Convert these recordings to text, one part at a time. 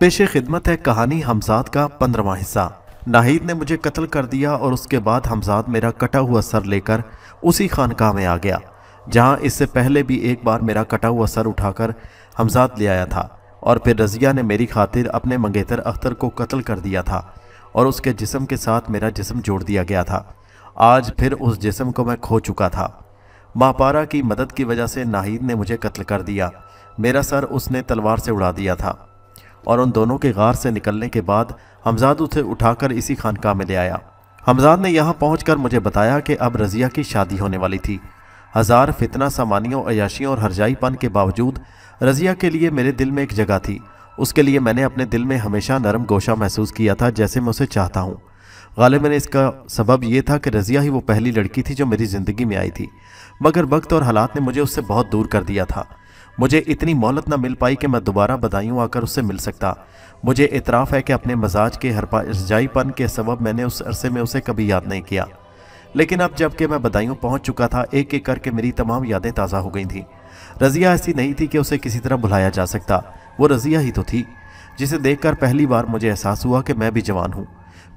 पेशे खिदमत है कहानी हमजाद का पंद्रवा हिस्सा नाहिद ने मुझे कत्ल कर दिया और उसके बाद हमजाद मेरा कटा हुआ सर लेकर उसी खानकाह में आ गया जहां इससे पहले भी एक बार मेरा कटा हुआ सर उठाकर हमजाद ले आया था और फिर रजिया ने मेरी खातिर अपने मंगेतर अख्तर को कत्ल कर दिया था और उसके जिसम के साथ मेरा जिसम जोड़ दिया गया था आज फिर उस जिसम को मैं खो चुका था मापारा की मदद की वजह से नाहिद ने मुझे कत्ल कर दिया मेरा सर उसने तलवार से उड़ा दिया था और उन दोनों के गार से निकलने के बाद हमजाद उसे उठाकर इसी खानका में ले आया हमजाद ने यहाँ पहुँच मुझे बताया कि अब रज़िया की शादी होने वाली थी हज़ार फितना सामानियों अयाशियों और हरजाईपन के बावजूद रज़िया के लिए मेरे दिल में एक जगह थी उसके लिए मैंने अपने दिल में हमेशा नरम गोशा महसूस किया था जैसे मैं उसे चाहता हूँ गालिब मैंने इसका सबब यह था कि रज़िया ही वो पहली लड़की थी जो मेरी ज़िंदगी में आई थी मगर वक्त और हालात ने मुझे उससे बहुत दूर कर दिया था मुझे इतनी मोहलत ना मिल पाई कि मैं दोबारा बदायूँ आकर उससे मिल सकता मुझे इतराफ़ है कि अपने मजाज के हरजाईपन के सबब मैंने उस अरसे में उसे कभी याद नहीं किया लेकिन अब जबकि मैं बदायूँ पहुँच चुका था एक एक करके मेरी तमाम यादें ताज़ा हो गई थीं रज़िया ऐसी नहीं थी कि उसे किसी तरह भुलाया जा सकता वो रज़िया ही तो थी जिसे देखकर पहली बार मुझे एहसास हुआ कि मैं भी जवान हूँ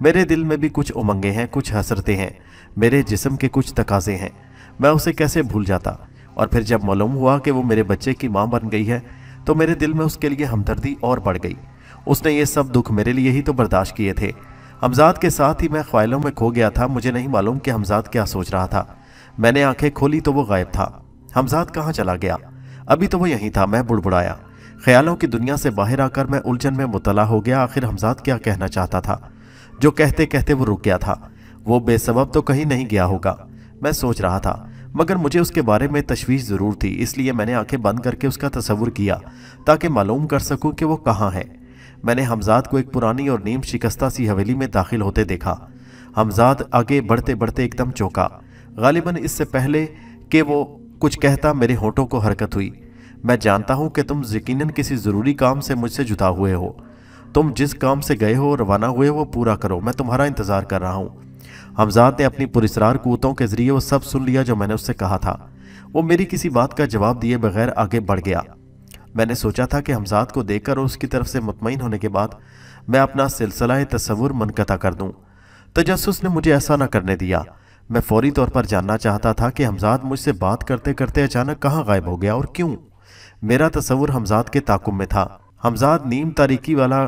मेरे दिल में भी कुछ उमंगें हैं कुछ हसरतें हैं मेरे जिसम के कुछ तकाजे हैं मैं उसे कैसे भूल जाता और फिर जब मालूम हुआ कि वो मेरे बच्चे की माँ बन गई है तो मेरे दिल में उसके लिए हमदर्दी और बढ़ गई उसने ये सब दुख मेरे लिए ही तो बर्दाश्त किए थे हमजाद के साथ ही मैं ख्यालों में खो गया था मुझे नहीं मालूम कि हमजाद क्या सोच रहा था मैंने आंखें खोली तो वो गायब था हमजाद कहाँ चला गया अभी तो वो यहीं था मैं बुड़बुड़ाया ख्यालों की दुनिया से बाहर आकर मैं उलझन में मुतला हो गया आखिर हमजाद क्या कहना चाहता था जो कहते कहते वो रुक गया था वो बेसबब तो कहीं नहीं गया होगा मैं सोच रहा था मगर मुझे उसके बारे में तशवीश ज़रूर थी इसलिए मैंने आंखें बंद करके उसका तस्वुर किया ताकि मालूम कर सकूं कि वो कहाँ है मैंने हमजाद को एक पुरानी और नीम शिकस्ता सी हवेली में दाखिल होते देखा हमजाद आगे बढ़ते बढ़ते एकदम चौंका गालिबा इससे पहले कि वो कुछ कहता मेरे होठों को हरकत हुई मैं जानता हूँ कि तुम यकीन किसी ज़रूरी काम से मुझसे जुदा हुए हो तुम जिस काम से गए हो रवाना हुए वो पूरा करो मैं तुम्हारा इंतज़ार कर रहा हूँ हमजाद ने अपनी पुरस्ार कूतों के जरिए वो सब सुन लिया जो मैंने उससे कहा था वो मेरी किसी बात का जवाब दिए बगैर आगे बढ़ गया मैंने सोचा था कि हमजाद को देखकर और उसकी तरफ से मुतमिन होने के बाद मैं अपना सिलसिला तस्वुर मनकता कर दूँ तजस ने मुझे ऐसा ना करने दिया मैं फौरी तौर पर जानना चाहता था कि हमजाद मुझसे बात करते करते अचानक कहाँ गायब हो गया और क्यों मेरा तस्वुर हमजाद के ताकुब में था हमजाद नीम तारीकी वाला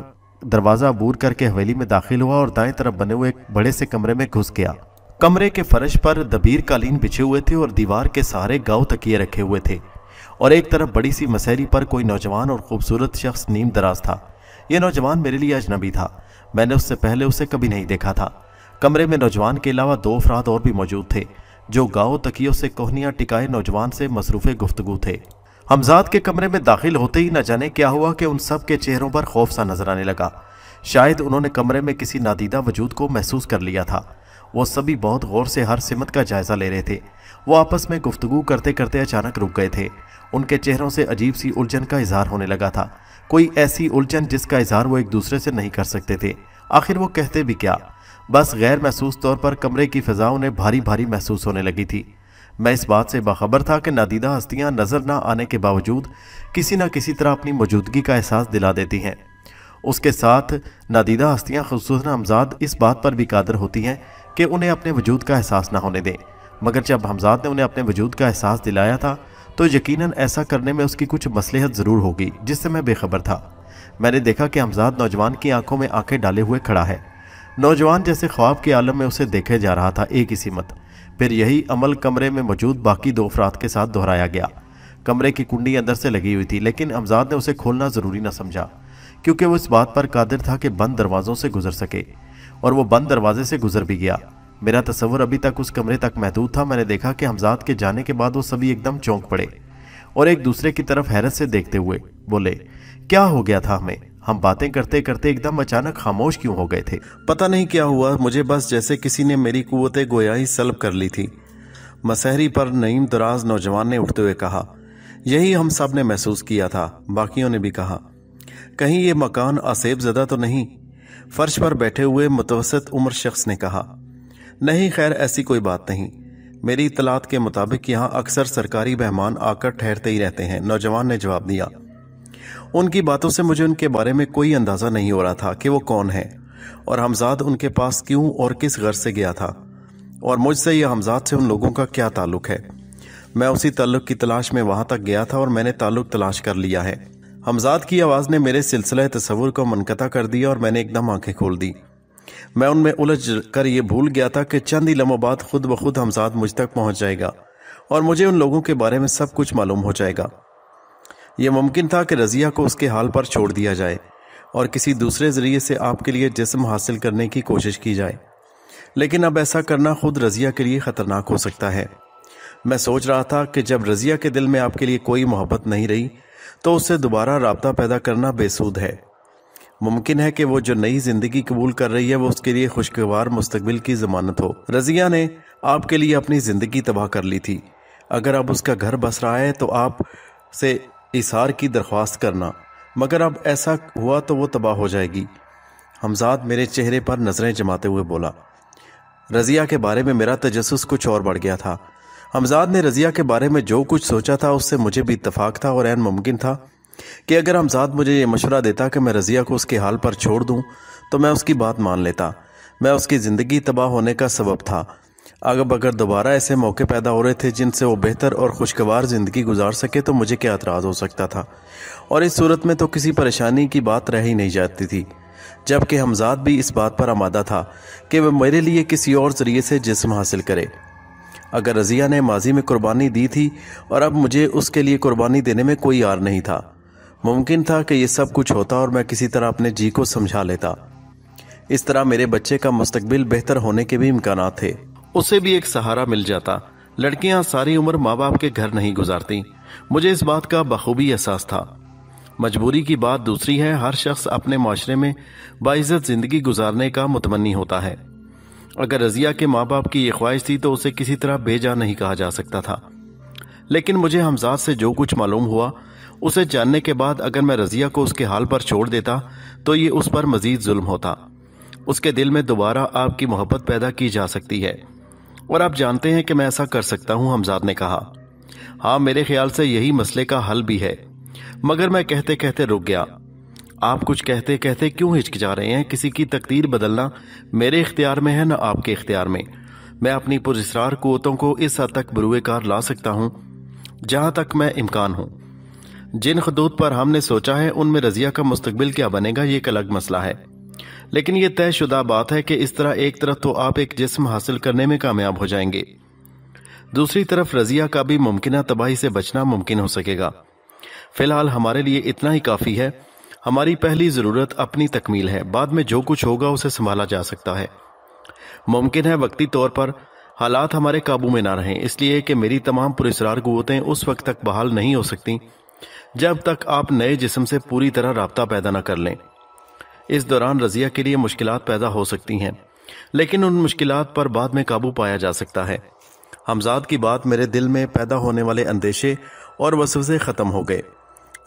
दरवाज़ा अबूर करके हवेली में दाखिल हुआ और दाएं तरफ बने हुए एक बड़े से कमरे में घुस गया कमरे के फर्श पर दबीर कालीन बिछे हुए थे और दीवार के सहारे गाँव तकिए रखे हुए थे और एक तरफ बड़ी सी मसैली पर कोई नौजवान और खूबसूरत शख्स नीम दराज था यह नौजवान मेरे लिए अजनबी था मैंने उससे पहले उसे कभी नहीं देखा था कमरे में नौजवान के अलावा दो अफराद और भी मौजूद थे जो गाँव तकियों से कोहनियाँ टिकाए नौजवान से मसरूफ़ गुफ्तगु थे हमजाद के कमरे में दाखिल होते ही न जाने क्या हुआ कि उन सब के चेहरों पर खौफ सा नजर आने लगा शायद उन्होंने कमरे में किसी नादीदा वजूद को महसूस कर लिया था वो सभी बहुत गौर से हर सिमत का जायज़ा ले रहे थे वो आपस में गुफ्तगु करते करते अचानक रुक गए थे उनके चेहरों से अजीब सी उलझन का इजहार होने लगा था कोई ऐसी उलझन जिसका इजहार वो एक दूसरे से नहीं कर सकते थे आखिर वो कहते भी क्या बस गैर महसूस तौर पर कमरे की फ़िज़ा उन्हें भारी भारी महसूस होने लगी थी मैं इस बात से बाखबर था कि नादीदा हस्तियाँ नज़र ना आने के बावजूद किसी न किसी तरह अपनी मौजूदगी का एहसास दिला देती हैं उसके साथ नादीदा हस्तियाँ खसूस हमजाद इस बात पर भी कादर होती हैं कि उन्हें अपने वजूद का एहसास ना होने दें मगर जब हमजाद ने उन्हें अपने वजूद का एहसास दिलाया था तो यकीन ऐसा करने में उसकी कुछ मसलहत ज़रूर होगी जिससे मैं बेखबर था मैंने देखा कि हमजाद नौजवान की आंखों में आंखें डाले हुए खड़ा है नौजवान जैसे ख्वाब के आलम में उसे देखे जा रहा था एक ही सीमत फिर यही अमल कमरे में मौजूद बाकी दो अफराद के साथ दोहराया गया कमरे की कुंडी अंदर से लगी हुई थी लेकिन अमजाद ने उसे खोलना ज़रूरी न समझा क्योंकि वो इस बात पर कादिर था कि बंद दरवाज़ों से गुजर सके और वो बंद दरवाजे से गुजर भी गया मेरा तस्वर अभी तक उस कमरे तक महदूद था मैंने देखा कि हमजाद के जाने के बाद वो सभी एकदम चौंक पड़े और एक दूसरे की तरफ हैरत से देखते हुए बोले क्या हो गया था हमें हम बातें करते करते एकदम अचानक खामोश क्यों हो गए थे पता नहीं क्या हुआ मुझे बस जैसे किसी ने मेरी कुत गोया ही सलब कर ली थी मसहरी पर नईम दराज नौजवान ने उठते हुए कहा यही हम सब ने महसूस किया था बाकियों ने भी कहा कहीं ये मकान असेब ज़दा तो नहीं फर्श पर बैठे हुए मुतवसत उम्र शख्स ने कहा नहीं खैर ऐसी कोई बात नहीं मेरी इतलात के मुताबिक यहाँ अक्सर सरकारी मेहमान आकर ठहरते ही रहते हैं नौजवान ने जवाब दिया उनकी बातों से मुझे उनके बारे में कोई अंदाज़ा नहीं हो रहा था कि वो कौन है और हमजाद उनके पास क्यों और किस घर से गया था और मुझसे या हमजाद से उन लोगों का क्या ताल्लुक है मैं उसी ताल्लुक की तलाश में वहां तक गया था और मैंने ताल्लुक तलाश कर लिया है हमजाद की आवाज़ ने मेरे सिलसिले तस्वुर को मनकता कर दिया और मैंने एकदम आंखें खोल दी मैं उनमें उलझ कर यह भूल गया था कि चंद ही लम्हों बाद खुद ब खुद हमजाद मुझ तक पहुंच जाएगा और मुझे उन लोगों के बारे में सब कुछ मालूम हो जाएगा यह मुमकिन था कि रज़िया को उसके हाल पर छोड़ दिया जाए और किसी दूसरे ज़रिए से आपके लिए जिसम हासिल करने की कोशिश की जाए लेकिन अब ऐसा करना खुद रज़िया के लिए ख़तरनाक हो सकता है मैं सोच रहा था कि जब रज़िया के दिल में आपके लिए कोई मोहब्बत नहीं रही तो उससे दोबारा रबता पैदा करना बेसूद है मुमकिन है कि वो जो नई ज़िंदगी कबूल कर रही है वो उसके लिए खुशगवार मुस्तबिल की ज़मानत हो रज़िया ने आपके लिए अपनी ज़िंदगी तबाह कर ली थी अगर अब उसका घर बस रहा है तो आप से इसार की दरख्वास्त करना मगर अब ऐसा हुआ तो वो तबाह हो जाएगी हमजाद मेरे चेहरे पर नज़रें जमाते हुए बोला रज़िया के बारे में मेरा तजस कुछ और बढ़ गया था हमजाद ने रज़िया के बारे में जो कुछ सोचा था उससे मुझे भी इतफाक़ था और मुमकिन था कि अगर हमजाद मुझे ये मशवरा देता कि मैं रज़िया को उसके हाल पर छोड़ दूं तो मैं उसकी बात मान लेता मैं उसकी ज़िंदगी तबाह होने का सबब था अब अगर दोबारा ऐसे मौके पैदा हो रहे थे जिनसे वो बेहतर और खुशगवार ज़िंदगी गुजार सके तो मुझे क्या एतराज़ हो सकता था और इस सूरत में तो किसी परेशानी की बात रह ही नहीं जाती थी जबकि हमजाद भी इस बात पर आमादा था कि वह मेरे लिए किसी और ज़रिए से जिसम हासिल करे अगर रज़िया ने माजी में कुर्बानी दी थी और अब मुझे उसके लिए कुर्बानी देने में कोई आर नहीं था मुमकिन था कि यह सब कुछ होता और मैं किसी तरह अपने जी को समझा लेता इस तरह मेरे बच्चे का मुस्तबिल बेहतर होने के भी इम्कान थे उसे भी एक सहारा मिल जाता लड़कियां सारी उम्र माँ बाप के घर नहीं गुजारती मुझे इस बात का बखूबी एहसास था मजबूरी की बात दूसरी है हर शख्स अपने माशरे में बाइज़त ज़िंदगी गुजारने का मुतमनी होता है अगर रजिया के माँ बाप की ये ख्वाहिश थी तो उसे किसी तरह बेजा नहीं कहा जा सकता था लेकिन मुझे हमजाद से जो कुछ मालूम हुआ उसे जानने के बाद अगर मैं रजिया को उसके हाल पर छोड़ देता तो ये उस पर मजीद जुल्म होता उसके दिल में दोबारा आपकी मोहब्बत पैदा की जा सकती है और आप जानते हैं कि मैं ऐसा कर सकता हूं हमजाद ने कहा हाँ मेरे ख्याल से यही मसले का हल भी है मगर मैं कहते कहते रुक गया आप कुछ कहते कहते क्यों हिचकिचा रहे हैं किसी की तकदीर बदलना मेरे इख्तियार में है ना आपके इख्तियार में मैं अपनी पुरस्कार कुतों को इस हद तक कार ला सकता हूँ जहां तक मैं इम्कान हूं जिन खदूत पर हमने सोचा है उनमें रजिया का मुस्तबिल क्या बनेगा ये एक अलग मसला है लेकिन यह तयशुदा बात है कि इस तरह एक तरफ तो आप एक जिस्म हासिल करने में कामयाब हो जाएंगे दूसरी तरफ रजिया का भी मुमकिन तबाही से बचना मुमकिन हो सकेगा फिलहाल हमारे लिए इतना ही काफ़ी है हमारी पहली ज़रूरत अपनी तकमील है बाद में जो कुछ होगा उसे संभाला जा सकता है मुमकिन है वक्ती तौर पर हालात हमारे काबू में ना रहें इसलिए कि मेरी तमाम पुरस्ार गुतें उस वक्त तक बहाल नहीं हो सकती जब तक आप नए जिसम से पूरी तरह रबता पैदा ना कर लें इस दौरान रजिया के लिए मुश्किल पैदा हो सकती हैं लेकिन उन मुश्किल पर बाद में काबू पाया जा सकता है हमजाद की बात मेरे दिल में पैदा होने वाले अंदेशे और वसवसे ख़त्म हो गए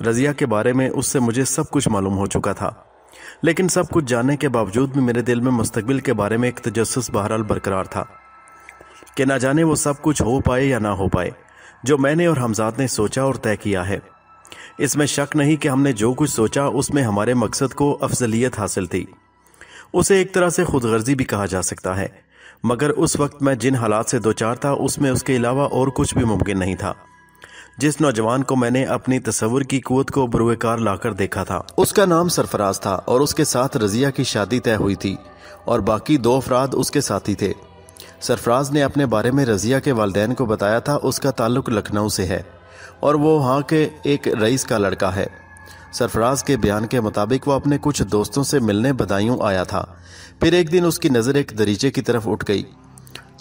रजिया के बारे में उससे मुझे सब कुछ मालूम हो चुका था लेकिन सब कुछ जानने के बावजूद भी मेरे दिल में मुस्तबिल के बारे में एक तजस बहरहाल बरकरार था कि ना जाने वो सब कुछ हो पाए या ना हो पाए जो मैंने और हमजाद ने सोचा और तय किया है इसमें शक नहीं कि हमने जो कुछ सोचा उसमें हमारे मकसद को अफजलियत हासिल थी उसे एक तरह से खुद गर्जी भी कहा जा सकता है मगर उस वक्त मैं जिन हालात से दो चार था उसमें उसके अलावा और कुछ भी मुमकिन नहीं था जिस नौजवान को मैंने अपनी तस्वर की कुत को बुरुकार लाकर देखा था उसका नाम सरफराज था और उसके साथ रजिया की शादी तय हुई थी और बाकी दो अफराद उसके साथी थे सरफराज ने अपने बारे में रजिया के वालदेन को बताया था उसका ताल्लुक लखनऊ से है और वो वहाँ के एक रईस का लड़का है सरफराज के बयान के मुताबिक वो अपने कुछ दोस्तों से मिलने बदायूं आया था फिर एक दिन उसकी नज़र एक दरीचे की तरफ उठ गई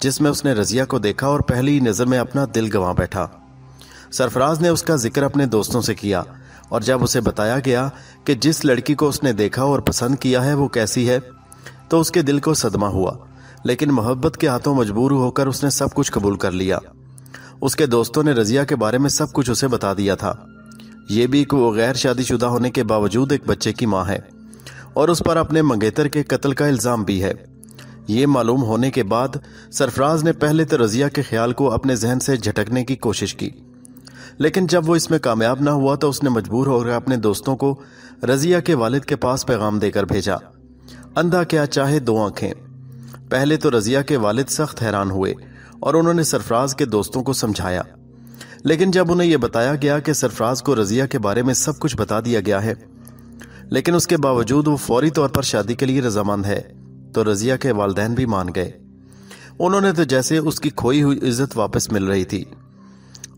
जिसमें उसने रजिया को देखा और पहली नज़र में अपना दिल गंवा बैठा सरफराज ने उसका जिक्र अपने दोस्तों से किया और जब उसे बताया गया कि जिस लड़की को उसने देखा और पसंद किया है वो कैसी है तो उसके दिल को सदमा हुआ लेकिन मोहब्बत के हाथों मजबूर होकर उसने सब कुछ कबूल कर लिया उसके दोस्तों ने रजिया के बारे में सब कुछ उसे बता दिया था ये भी कि वो गैर शादीशुदा होने के बावजूद एक बच्चे की माँ है और उस पर अपने मंगेतर के कत्ल का इल्ज़ाम भी है ये मालूम होने के बाद सरफराज ने पहले तो रजिया के ख्याल को अपने जहन से झटकने की कोशिश की लेकिन जब वो इसमें कामयाब ना हुआ तो उसने मजबूर होकर अपने दोस्तों को रजिया के वालिद के पास पैगाम देकर भेजा अंधा क्या चाहे दो आंखें पहले तो रजिया के वालिद सख्त हैरान हुए और उन्होंने सरफराज के दोस्तों को समझाया लेकिन जब उन्हें यह बताया गया कि सरफराज को रजिया के बारे में सब कुछ बता दिया गया है लेकिन उसके बावजूद वो फौरी तौर पर शादी के लिए रजामंद है तो रजिया के वालदेन भी मान गए उन्होंने तो जैसे उसकी खोई हुई इज्जत वापस मिल रही थी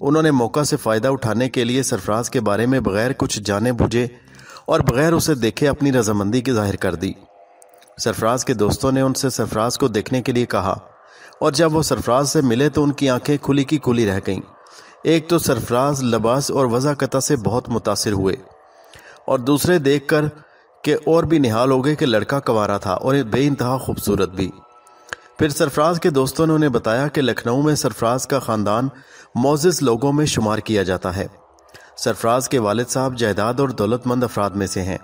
उन्होंने मौका से फ़ायदा उठाने के लिए सरफराज के बारे में बगैर कुछ जाने बूझे और बगैर उसे देखे अपनी रजामंदी की जाहिर कर दी सरफराज के दोस्तों ने उनसे सरफराज को देखने के लिए कहा और जब वो सरफराज से मिले तो उनकी आंखें खुली की खुली रह गईं एक तो सरफराज लबास और वजाकता से बहुत मुतासर हुए और दूसरे देख कर के और भी निहाल हो गए कि लड़का कवारा था और बे खूबसूरत भी फिर सरफराज के दोस्तों ने उन्हें बताया कि लखनऊ में सरफराज का ख़ानदान मोजिस लोगों में शुमार किया जाता है सरफराज के वालद साहब जायदाद और दौलतमंद अफराद में से हैं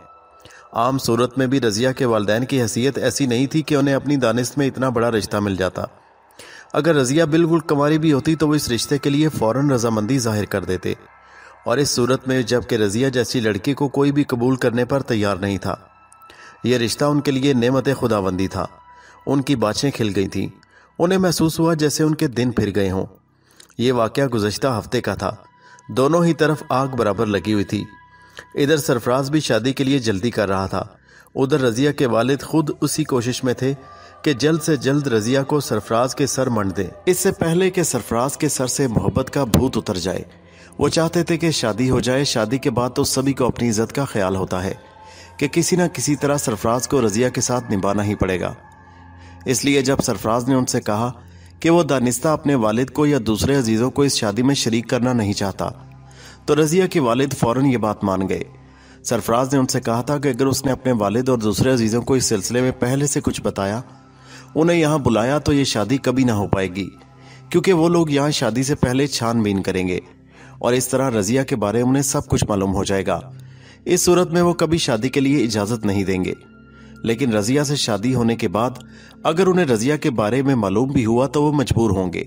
आम सूरत में भी रज़िया के वालदेन की हैसियत ऐसी नहीं थी कि उन्हें अपनी दानिश में इतना बड़ा रिश्ता मिल जाता अगर रज़िया बिल्कुल कमारी भी होती तो वो इस रिश्ते के लिए फ़ौर रजामंदी जाहिर कर देते और इस सूरत में जबकि रज़िया जैसी लड़की को कोई भी कबूल करने पर तैयार नहीं था यह रिश्ता उनके लिए नमत खुदाबंदी था उनकी बाछें खिल गई थीं उन्हें महसूस हुआ जैसे उनके दिन फिर गए हों ये वाक़ गुजशत हफ्ते का था दोनों ही तरफ आग बराबर लगी हुई थी इधर सरफराज भी शादी के लिए जल्दी कर रहा था उधर रज़िया के वालिद खुद उसी कोशिश में थे कि जल्द से जल्द रजिया को सरफराज के सर मंड दे इससे पहले कि सरफराज के सर से मोहब्बत का भूत उतर जाए वो चाहते थे कि शादी हो जाए शादी के बाद तो सभी को अपनी इज्जत का ख्याल होता है कि किसी ना किसी तरह सरफराज को रजिया के साथ निभाना ही पड़ेगा इसलिए जब सरफराज ने उनसे कहा कि वो दानिस्ता अपने वालिद को या दूसरे अजीज़ों को इस शादी में शरीक करना नहीं चाहता तो रजिया के वालिद फौरन ये बात मान गए सरफराज ने उनसे कहा था कि अगर उसने अपने वालिद और दूसरे अजीज़ों को इस सिलसिले में पहले से कुछ बताया उन्हें यहाँ बुलाया तो ये शादी कभी ना हो पाएगी क्योंकि वो लोग यहाँ शादी से पहले छानबीन करेंगे और इस तरह रजिया के बारे में उन्हें सब कुछ मालूम हो जाएगा इस सूरत में वो कभी शादी के लिए इजाज़त नहीं देंगे लेकिन रजिया से शादी होने के बाद अगर उन्हें रजिया के बारे में मालूम भी हुआ तो वो मजबूर होंगे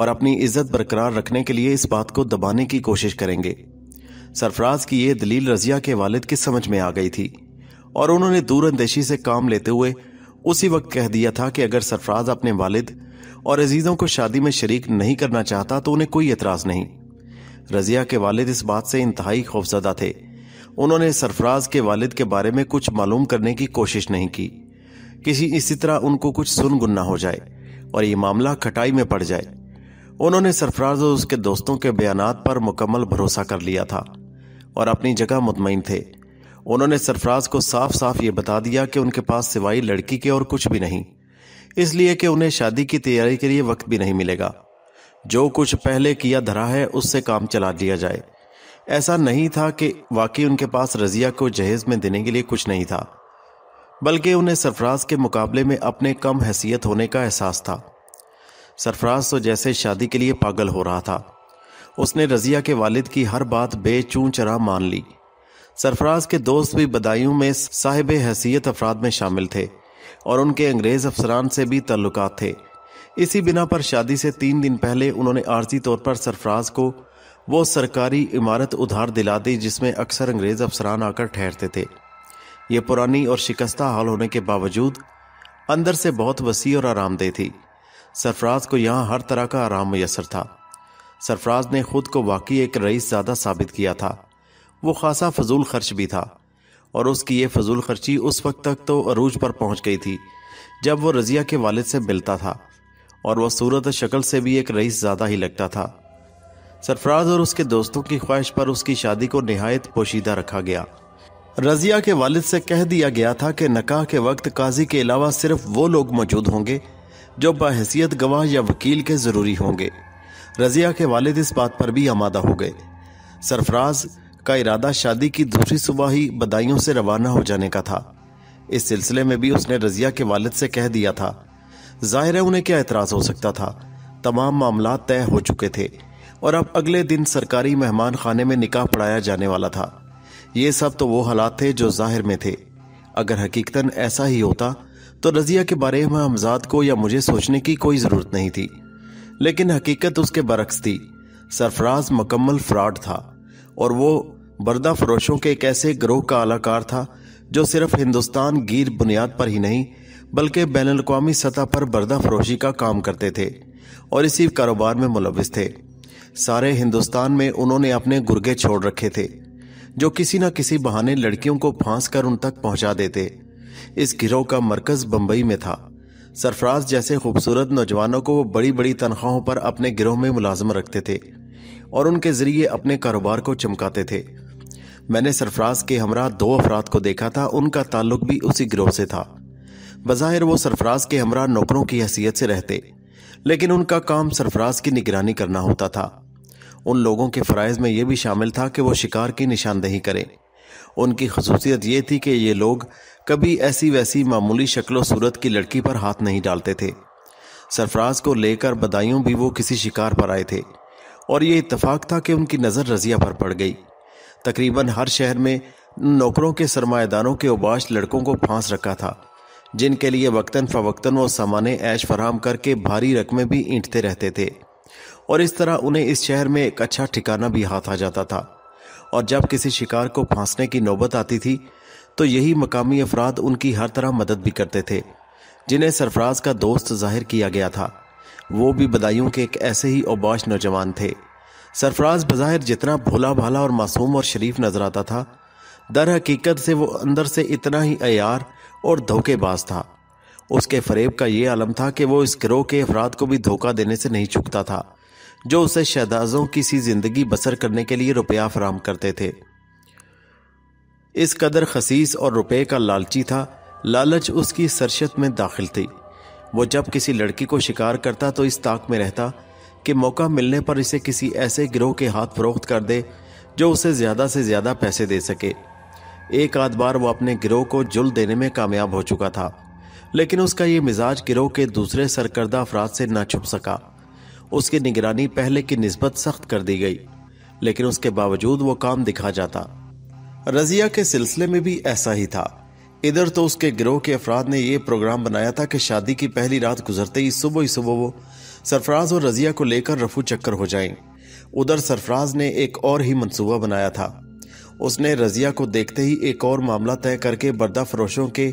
और अपनी इज्जत बरकरार रखने के लिए इस बात को दबाने की कोशिश करेंगे सरफराज की ये दलील रजिया के वालिद के समझ में आ गई थी और उन्होंने दूरअंदेशी से काम लेते हुए उसी वक्त कह दिया था कि अगर सरफराज अपने वालिद और अजीज़ों को शादी में शरीक नहीं करना चाहता तो उन्हें कोई एतराज़ नहीं रजिया के वालिद इस बात से इंतहाई खौफजदा थे उन्होंने सरफराज के वालिद के बारे में कुछ मालूम करने की कोशिश नहीं की किसी इसी तरह उनको कुछ सुन गुन्ना हो जाए और ये मामला खटाई में पड़ जाए उन्होंने सरफराज और उसके दोस्तों के बयान पर मुकम्मल भरोसा कर लिया था और अपनी जगह मुतमिन थे उन्होंने सरफराज को साफ साफ ये बता दिया कि उनके पास सिवाई लड़की के और कुछ भी नहीं इसलिए कि उन्हें शादी की तैयारी के लिए वक्त भी नहीं मिलेगा जो कुछ पहले किया धरा है उससे काम चला लिया जाए ऐसा नहीं था कि वाकई उनके पास रजिया को जहेज में देने के लिए कुछ नहीं था बल्कि उन्हें सरफराज के मुकाबले में अपने कम हैसियत होने का एहसास था सरफराज तो जैसे शादी के लिए पागल हो रहा था उसने रजिया के वालिद की हर बात बेचूं चरा मान ली सरफराज के दोस्त भी बदायूं में साहिब हैसियत अफराद में शामिल थे और उनके अंग्रेज़ अफसरान से भी तल्लुक थे इसी बिना पर शादी से तीन दिन पहले उन्होंने आर्जी तौर पर सरफराज को वो सरकारी इमारत उधार दिला दी जिसमें अक्सर अंग्रेज़ अफसरान आकर ठहरते थे ये पुरानी और शिकस्ता हाल होने के बावजूद अंदर से बहुत वसी और आरामदेह थी सरफराज को यहाँ हर तरह का आराम मैसर था सरफराज ने खुद को वाकई एक रईस ज़्यादा साबित किया था वो खासा फजूल खर्च भी था और उसकी ये फजूल खर्ची उस वक्त तक तो अरूज पर पहुंच गई थी जब वो रज़िया के वालिद से मिलता था और वह सूरत शक्ल से भी एक रईस ज़्यादा ही लगता था सरफराज और उसके दोस्तों की ख्वाहिश पर उसकी शादी को नहायत पोशीदा रखा गया रज़िया के वालिद से कह दिया गया था कि नकाह के वक्त काजी के अलावा सिर्फ वो लोग मौजूद होंगे जो बाहसीत गवाह या वकील के ज़रूरी होंगे रज़िया के वालिद इस बात पर भी आमादा हो गए सरफराज का इरादा शादी की दूसरी सुबह ही बदायूं से रवाना हो जाने का था इस सिलसिले में भी उसने रजिया के वालिद से कह दिया था जाहिर है उन्हें क्या एतराज़ हो सकता था तमाम मामला तय हो चुके थे और अब अगले दिन सरकारी मेहमान खाने में निकाह पढ़ाया जाने वाला था ये सब तो वो हालात थे जो जाहिर में थे अगर हकीकतन ऐसा ही होता तो रजिया के बारे में हमजाद को या मुझे सोचने की कोई ज़रूरत नहीं थी लेकिन हकीकत उसके बरक्स थी सरफराज मकम्मल फ्रॉड था और वो बर्दा फरोशों के एक ऐसे ग्रोह का आलाकार था जो सिर्फ हिंदुस्तान गिर बुनियाद पर ही नहीं बल्कि बैन अवी सतह पर बर्दा फरोशी का काम करते थे और इसी कारोबार में मुलविस थे सारे हिंदुस्तान में उन्होंने अपने गुर्गे छोड़ रखे थे जो किसी न किसी बहाने लड़कियों को फांस कर उन तक पहुंचा देते इस गिरोह का मरकज बम्बई में था सरफराज जैसे खूबसूरत नौजवानों को वो बड़ी बड़ी तनख्वाहों पर अपने गिरोह में मुलाजम रखते थे और उनके ज़रिए अपने कारोबार को चमकाते थे मैंने सरफराज के हमरा दो अफराद को देखा था उनका ताल्लुक भी उसी गिरोह से था बज़ाहिर वो सरफराज के हमरा नौकरों की हैसियत से रहते लेकिन उनका काम सरफराज की निगरानी करना होता था उन लोगों के फ़रज़ में यह भी शामिल था कि वो शिकार की निशानदेही करें उनकी खसूसियत ये थी कि ये लोग कभी ऐसी वैसी मामूली शक्लो सूरत की लड़की पर हाथ नहीं डालते थे सरफराज को लेकर बदायूं भी वो किसी शिकार पर आए थे और ये इतफाक़ था कि उनकी नज़र रज़िया पर पड़ गई तकरीबन हर शहर में नौकरों के सरमाएदारों के उबाश लड़कों को फांस रखा था जिनके लिए वक्ता फवक्तन वो सामान ऐश फराम करके भारी रकमें भी ईंटते रहते थे और इस तरह उन्हें इस शहर में एक अच्छा ठिकाना भी हाथ आ जाता था और जब किसी शिकार को फांसने की नौबत आती थी तो यही मकामी अफराद उनकी हर तरह मदद भी करते थे जिन्हें सरफराज का दोस्त जाहिर किया गया था वो भी बदायूं के एक ऐसे ही ओबाश नौजवान थे सरफराज बज़ाहिर जितना भोला भाला और मासूम और शरीफ नज़र आता था दर हकीकत से वो अंदर से इतना ही अयार और धोखेबाज था उसके फरेब का ये आलम था कि वो इस गिरोह के अफराद को भी धोखा देने से नहीं चुकता था जो उसे शहदाजों की सी जिंदगी बसर करने के लिए रुपया फराम करते थे इस कदर खसीस और रुपये का लालची था लालच उसकी सरशत में दाखिल थी वो जब किसी लड़की को शिकार करता तो इस ताक में रहता कि मौका मिलने पर इसे किसी ऐसे गिरोह के हाथ फरोख्त कर दे जो उसे ज़्यादा से ज़्यादा पैसे दे सके एक आध बार वो अपने गिरोह को जुल देने में कामयाब हो चुका था लेकिन उसका ये मिजाज गिरोह के दूसरे सरकर्दा अफराद से ना छुप सका उसकी निगरानी पहले की नस्बत सख्त कर दी गई लेकिन उसके बावजूद वो काम दिखा जाता रजिया के सिलसिले में भी ऐसा ही था इधर तो उसके गिरोह के अफराद ने यह प्रोग्राम बनाया था कि शादी की पहली रात गुजरते ही सुबह ही सुबह वो सरफराज और रजिया को लेकर रफू चक्कर हो जाएं। उधर सरफराज ने एक और ही मंसूबा बनाया था उसने रजिया को देखते ही एक और मामला तय करके बर्दा फरोशों के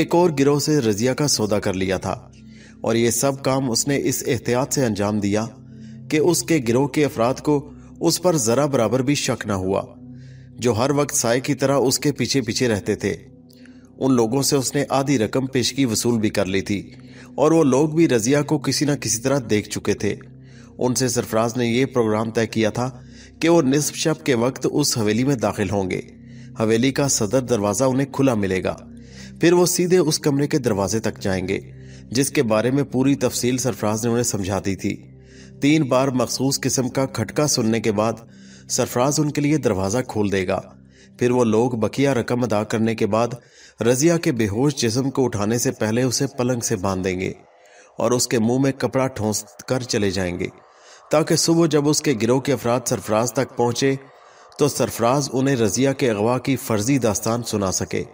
एक और गिरोह से रजिया का सौदा कर लिया था और ये सब काम उसने इस एहतियात से अंजाम दिया कि उसके गिरोह के अफराद को उस पर ज़रा बराबर भी शक न हुआ जो हर वक्त साय की तरह उसके पीछे पीछे रहते थे उन लोगों से उसने आधी रकम पेशगी वसूल भी कर ली थी और वो लोग भी रजिया को किसी ना किसी तरह देख चुके थे उनसे सरफराज ने यह प्रोग्राम तय किया था कि वो निसफ शब के वक्त उस हवेली में दाखिल होंगे हवेली का सदर दरवाज़ा उन्हें खुला मिलेगा फिर वो सीधे उस कमरे के दरवाजे तक जाएंगे जिसके बारे में पूरी तफसील सरफराज ने उन्हें समझा दी थी तीन बार मखसूस किस्म का खटका सुनने के बाद सरफराज उनके लिए दरवाज़ा खोल देगा फिर वो लोग बकिया रकम अदा करने के बाद रजिया के बेहोश जिस्म को उठाने से पहले उसे पलंग से बांध देंगे और उसके मुंह में कपड़ा ठोंस कर चले जाएंगे ताकि सुबह जब उसके गिरोह के अफराद सरफराज तक पहुँचे तो सरफराज उन्हें रजिया के अगवा की फर्जी दास्तान सुना सके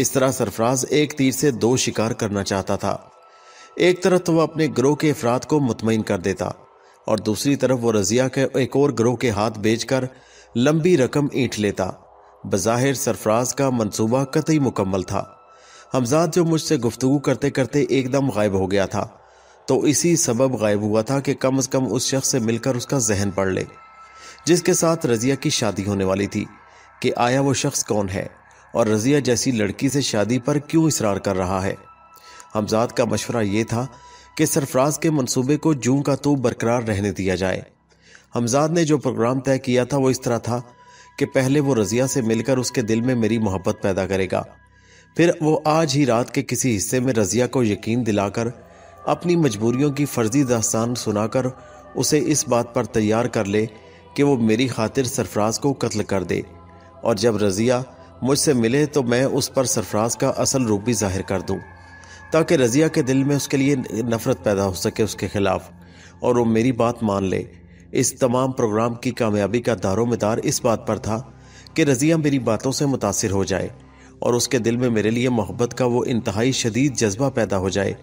इस तरह सरफराज एक तीर से दो शिकार करना चाहता था एक तरफ तो वह अपने ग्रोह के अफराद को मुतमिन कर देता और दूसरी तरफ वो रजिया के एक और ग्रोह के हाथ बेचकर लंबी रकम ईंट लेता बज़ाहिर सरफराज का मंसूबा कतई मुकम्मल था हमजाद जो मुझसे गुफ्तु करते करते एकदम गायब हो गया था तो इसी सबब गायब हुआ था कि कम अज़ कम उस शख्स से मिलकर उसका जहन पढ़ ले जिसके साथ रज़िया की शादी होने वाली थी कि आया वो शख्स कौन है और रज़िया जैसी लड़की से शादी पर क्यों इसरार कर रहा है हमजाद का मशवरा ये था कि सरफराज के मनसूबे को जू का तो बरकरार रहने दिया जाए हमजाद ने जो प्रोग्राम तय किया था वो इस तरह था कि पहले वो रजिया से मिलकर उसके दिल में मेरी मोहब्बत पैदा करेगा फिर वो आज ही रात के किसी हिस्से में रजिया को यकीन दिलाकर अपनी मजबूरियों की फर्जी दास्तान सुनाकर उसे इस बात पर तैयार कर ले कि वो मेरी खातिर सरफराज को कत्ल कर दे और जब रजिया मुझसे मिले तो मैं उस पर सरफराज का असल रूप भी जाहिर कर दूँ ताकि रजिया के दिल में उसके लिए नफरत पैदा हो सके उसके खिलाफ और वो मेरी बात मान ले इस तमाम प्रोग्राम की कामयाबी का दारोमदार इस बात पर था कि रज़िया मेरी बातों से मुतासर हो जाए और उसके दिल में मेरे लिए मोहब्बत का वो इंतहाई शदीद जज्बा पैदा हो जाए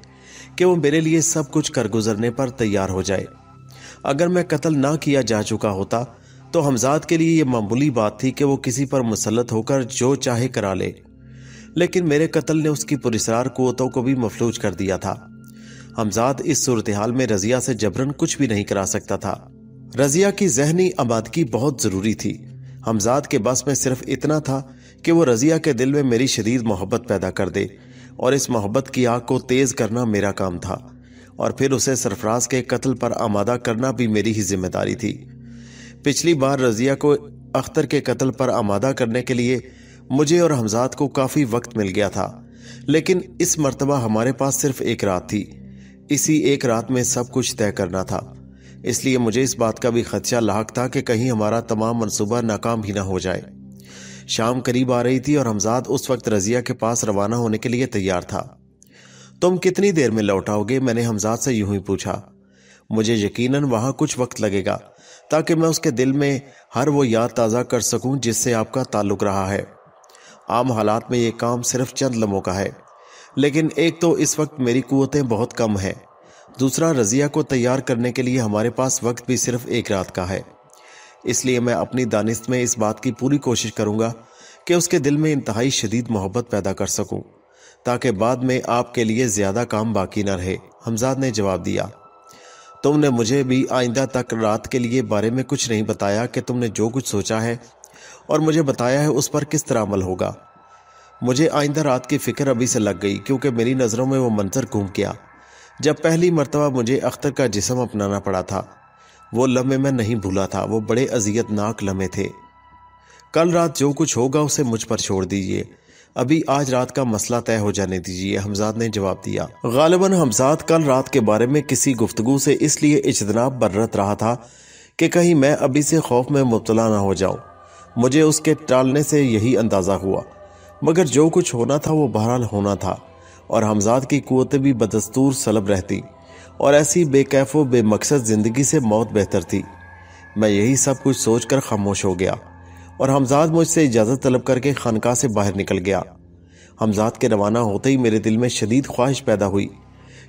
कि वो मेरे लिए सब कुछ कर गुजरने पर तैयार हो जाए अगर मैं कत्ल ना किया जा चुका होता तो हमजाद के लिए यह मामूली बात थी कि वो किसी पर मुसलत होकर जो चाहे करा ले लेकिन मेरे कत्ल ने उसकी पुरस्ार कुतों को भी मफलूज कर दिया था हमजाद इस सूरत हाल में रज़िया से जबरन कुछ भी नहीं करा सकता था रजिया की जहनी आबादगी बहुत ज़रूरी थी हमजाद के बस में सिर्फ इतना था कि वो रजिया के दिल में मेरी शदीद मोहब्बत पैदा कर दे और इस मोहब्बत की आग को तेज़ करना मेरा काम था और फिर उसे सरफराज के कत्ल पर आमादा करना भी मेरी ही जिम्मेदारी थी पिछली बार रजिया को अख्तर के कत्ल पर आमादा करने के लिए मुझे और हमजाद को काफ़ी वक्त मिल गया था लेकिन इस मरतबा हमारे पास सिर्फ एक रात थी इसी एक रात में सब कुछ तय करना था इसलिए मुझे इस बात का भी खदशा लाक था कि कहीं हमारा तमाम मनसूबा नाकाम ही ना हो जाए शाम करीब आ रही थी और हमजाद उस वक्त रजिया के पास रवाना होने के लिए तैयार था तुम कितनी देर में लौट आओगे मैंने हमजाद से यूं ही पूछा मुझे यकीनन वहां कुछ वक्त लगेगा ताकि मैं उसके दिल में हर वो याद ताज़ा कर सकूं जिससे आपका ताल्लुक रहा है आम हालात में ये काम सिर्फ चंद लम्हों का है लेकिन एक तो इस वक्त मेरी कुतें बहुत कम हैं दूसरा रज़िया को तैयार करने के लिए हमारे पास वक्त भी सिर्फ एक रात का है इसलिए मैं अपनी दानिस्त में इस बात की पूरी कोशिश करूँगा कि उसके दिल में इंतहाई शदीद मोहब्बत पैदा कर सकूँ ताकि बाद में आपके लिए ज़्यादा काम बाकी न रहे हमजाद ने जवाब दिया तुमने मुझे भी आइंदा तक रात के लिए बारे में कुछ नहीं बताया कि तुमने जो कुछ सोचा है और मुझे बताया है उस पर किस तरह अमल होगा मुझे आइंदा रात की फ़िक्र अभी से लग गई क्योंकि मेरी नज़रों में वो मंजर घूम गया जब पहली मरतबा मुझे अख्तर का जिसम अपनाना पड़ा था वो लम्हे मैं नहीं भूला था वो बड़े अजियतनाक लम्हे थे कल रात जो कुछ होगा उसे मुझ पर छोड़ दीजिए अभी आज रात का मसला तय हो जाने दीजिए हमजाद ने जवाब दिया गालिबा हमजाद कल रात के बारे में किसी गुफ्तु से इसलिए इजतनाब बर्रत रहा था कि कहीं मैं अभी से खौफ में मुबतला ना हो जाऊं मुझे उसके टालने से यही अंदाज़ा हुआ मगर जो कुछ होना था वो बहरहाल होना था और हमजाद की कुतें भी बदस्तूर सलब रहती और ऐसी बेकैफो व बेमकसद ज़िंदगी से मौत बेहतर थी मैं यही सब कुछ सोच कर खामोश हो गया और हमजाद मुझसे इजाज़त तलब करके खानका से बाहर निकल गया हमजाद के रवाना होते ही मेरे दिल में शदीद ख्वाहिश पैदा हुई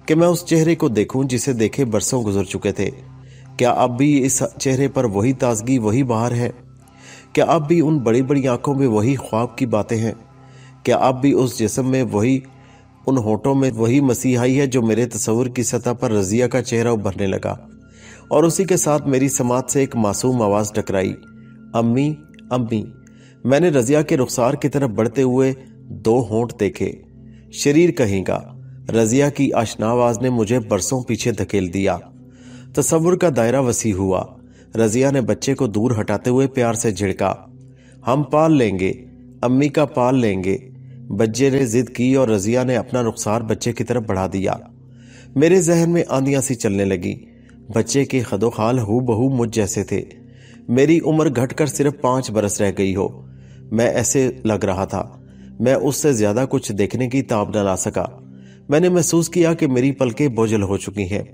कि मैं उस चेहरे को देखूं जिसे देखे बरसों गुजर चुके थे क्या अब भी इस चेहरे पर वही ताजगी वही बाहर है क्या अब भी उन बड़ी बड़ी आंखों में वही ख्वाब की बातें हैं क्या अब भी उस जिसम में वही उन होठों में वही मसीहाई है जो मेरे तस्वुर की सतह पर रजिया का चेहरा उभरने लगा और उसी के साथ मेरी समाज से एक मासूम आवाज़ टकराई अम्मी अम्मी मैंने रजिया के रुखसार की तरफ बढ़ते हुए दो होट देखे शरीर कहेगा रजिया की आशनावाज ने मुझे बरसों पीछे धकेल दिया तस्वुर का दायरा वसी हुआ रजिया ने बच्चे को दूर हटाते हुए प्यार से झिड़का हम पाल लेंगे अम्मी का पाल लेंगे बच्चे ने जिद की और रजिया ने अपना रुखसार बच्चे की तरफ बढ़ा दिया मेरे जहन में आंधियां सी चलने लगी बच्चे के खदोखाल हु बहू मुझ जैसे थे मेरी उम्र घटकर सिर्फ पाँच बरस रह गई हो मैं ऐसे लग रहा था मैं उससे ज़्यादा कुछ देखने की ताब न ला सका मैंने महसूस किया कि मेरी पलकें बोझल हो चुकी हैं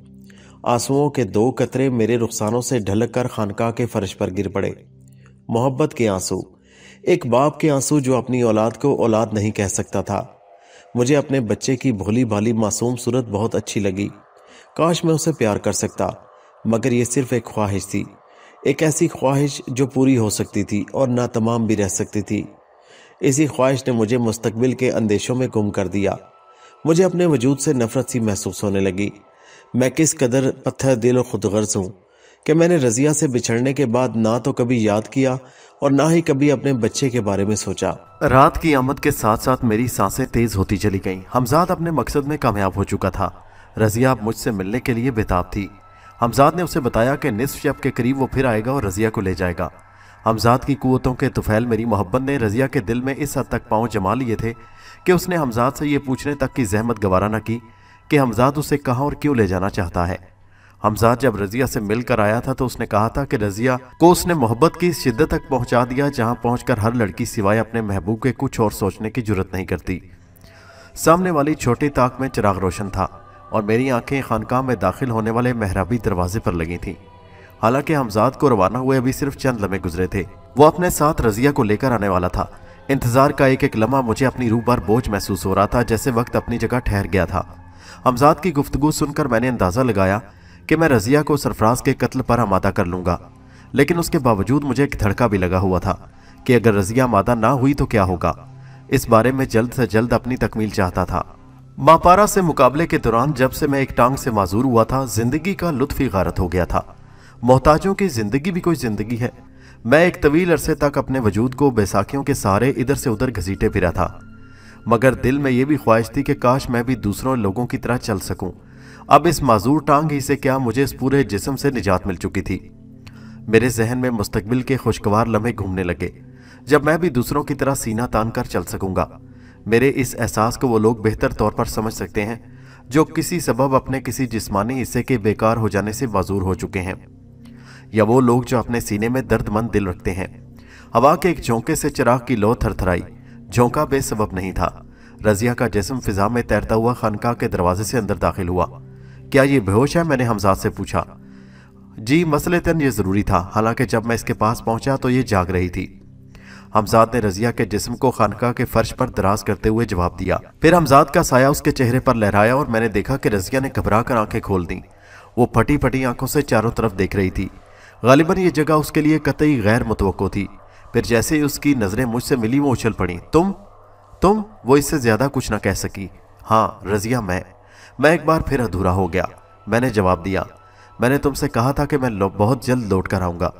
आंसुओं के दो कतरे मेरे रुखसानों से ढलक कर खानका के फर्श पर गिर पड़े मोहब्बत के आंसू एक बाप के आंसू जो अपनी औलाद को औलाद नहीं कह सकता था मुझे अपने बच्चे की भोली भाली मासूम सूरत बहुत अच्छी लगी काश मैं उसे प्यार कर सकता मगर यह सिर्फ एक ख्वाहिश थी एक ऐसी ख्वाहिश जो पूरी हो सकती थी और ना तमाम भी रह सकती थी इसी ख्वाहिश ने मुझे मुस्तबिल के अंदेशों में गुम कर दिया मुझे अपने वजूद से नफरत सी महसूस होने लगी मैं किस कदर पत्थर दिल और खुदगर्ज हूँ कि मैंने रजिया से बिछड़ने के बाद ना तो कभी याद किया और ना ही कभी अपने बच्चे के बारे में सोचा रात की आमद के साथ साथ मेरी सांसें तेज होती चली गईं। हमजाद अपने मकसद में कामयाब हो चुका था रजिया अब मुझसे मिलने के लिए बेताब थी हमजाद ने उसे बताया कि निसफ शब के करीब वो फिर आएगा और रजिया को ले जाएगा हमजाद की कुतों के तुफैल मेरी मोहब्बत ने रजिया के दिल में इस हद तक पाँव जमा लिए थे कि उसने हमजाद से ये पूछने तक की जहमत गवारा न की कि हमजाद उसे कहाँ और क्यों ले जाना चाहता है हमजाद जब रजिया से मिलकर आया था तो उसने कहा था कि रजिया को उसने मोहब्बत की शिद्दत तक पहुंचा दिया जहां पहुंचकर हर लड़की सिवाय अपने महबूब के कुछ और सोचने की जरूरत नहीं करती सामने वाली छोटी ताक में चिराग रोशन था और मेरी आंखें खानकाह में दाखिल होने वाले महराबी दरवाजे पर लगी थीं हालांकि हमजाद को रवाना हुए अभी सिर्फ चंद लम्हे गुजरे थे वो अपने साथ रजिया को लेकर आने वाला था इंतजार का एक एक लम्हा मुझे अपनी रूह पर बोझ महसूस हो रहा था जैसे वक्त अपनी जगह ठहर गया था हमजाद की गुफ्तु सुनकर मैंने अंदाज़ा लगाया कि मैं रज़िया को सरफराज के कत्ल पर आमादा कर लूँगा लेकिन उसके बावजूद मुझे एक धड़का भी लगा हुआ था कि अगर रज़िया मादा ना हुई तो क्या होगा इस बारे में जल्द से जल्द अपनी तकमील चाहता था मापारा से मुकाबले के दौरान जब से मैं एक टांग से माजूर हुआ था जिंदगी का लुत्फ ही गारत हो गया था मोहताजों की जिंदगी भी कोई जिंदगी है मैं एक तवील अरसे तक अपने वजूद को बैसाखियों के सहारे इधर से उधर घसीटे फिरा था मगर दिल में यह भी ख्वाहिश थी कि काश मैं भी दूसरों लोगों की तरह चल सकूं अब इस माजूर टांग ही से क्या मुझे इस पूरे जिसम से निजात मिल चुकी थी मेरे जहन में मुस्तबिल के खुशगवार लम्हे घूमने लगे जब मैं भी दूसरों की तरह सीना तान कर चल सकूंगा मेरे इस एहसास को वो लोग बेहतर तौर पर समझ सकते हैं जो किसी सबब अपने किसी जिस्मानी हिस्से के बेकार हो जाने से माजूर हो चुके हैं या वो लोग जो अपने सीने में दर्दमंद दिल रखते हैं हवा के एक झोंके से चिराग की लो थरथराई झोंका बेसबब नहीं था रजिया का जिसम फिजा में तैरता हुआ खानका के दरवाजे से अंदर दाखिल हुआ क्या ये बेहोश है मैंने हमजाद से पूछा जी मसले तन ये ज़रूरी था हालांकि जब मैं इसके पास पहुंचा तो ये जाग रही थी हमजाद ने रजिया के जिस्म को खानका के फर्श पर दराज करते हुए जवाब दिया फिर हमजाद का साया उसके चेहरे पर लहराया और मैंने देखा कि रजिया ने घबरा कर आंखें खोल दी वो फटी फटी आंखों से चारों तरफ देख रही थी गालिबा ये जगह उसके लिए कतई गैर मुतवक़ थी फिर जैसे ही उसकी नज़रें मुझसे मिली वो उछल पड़ी तुम तुम वो इससे ज़्यादा कुछ ना कह सकी हाँ रजिया मैं मैं एक बार फिर अधूरा हो गया मैंने जवाब दिया मैंने तुमसे कहा था कि मैं बहुत जल्द लौट कर आऊँगा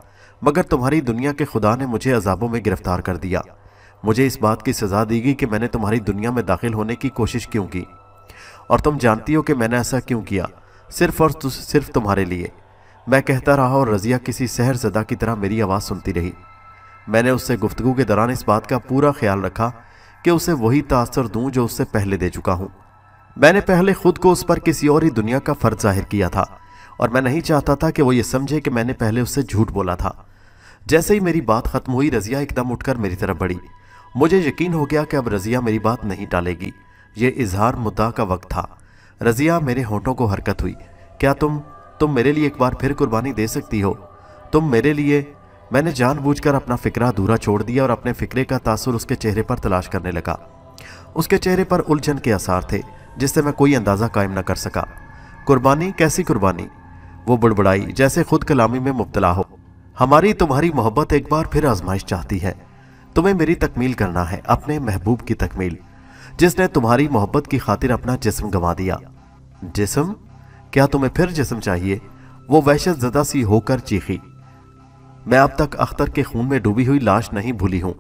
मगर तुम्हारी दुनिया के खुदा ने मुझे अजाबों में गिरफ्तार कर दिया मुझे इस बात की सज़ा दी गई कि मैंने तुम्हारी दुनिया में दाखिल होने की कोशिश क्यों की और तुम जानती हो कि मैंने ऐसा क्यों किया सिर्फ और तु, सिर्फ तुम्हारे लिए मैं कहता रहा और रज़िया किसी सहर सदा की तरह मेरी आवाज़ सुनती रही मैंने उससे गुफ्तु के दौरान इस बात का पूरा ख्याल रखा कि उसे वही तासर दूँ जो उससे पहले दे चुका हूँ मैंने पहले खुद को उस पर किसी और ही दुनिया का फर्ज जाहिर किया था और मैं नहीं चाहता था कि वो ये समझे कि मैंने पहले उससे झूठ बोला था जैसे ही मेरी बात खत्म हुई रजिया एकदम उठकर मेरी तरफ बढ़ी मुझे यकीन हो गया कि अब रजिया मेरी बात नहीं टालेगी ये इजहार मुद्दा का वक्त था रजिया मेरे होठों को हरकत हुई क्या तुम तुम मेरे लिए एक बार फिर कुर्बानी दे सकती हो तुम मेरे लिए मैंने जानबूझकर अपना फिक्र अधूरा छोड़ दिया और अपने फिक्रे का तासुर उसके चेहरे पर तलाश करने लगा उसके चेहरे पर उलझन के आसार थे जिससे मैं कोई अंदाज़ा कायम ना कर सका कुर्बानी कैसी कुर्बानी वो बुड़बड़ाई जैसे खुद कलामी में मुबतला हो हमारी तुम्हारी तो मोहब्बत एक बार फिर आजमाइश चाहती है तुम्हें मेरी तकमील करना है अपने महबूब की तकमील जिसने तुम्हारी मोहब्बत की खातिर अपना जिस्म गंवा दिया जिस्म क्या तुम्हें फिर जिस्म चाहिए वो वहशत जदा सी होकर चीखी मैं अब तक अख्तर के खून में डूबी हुई लाश नहीं भूली हूं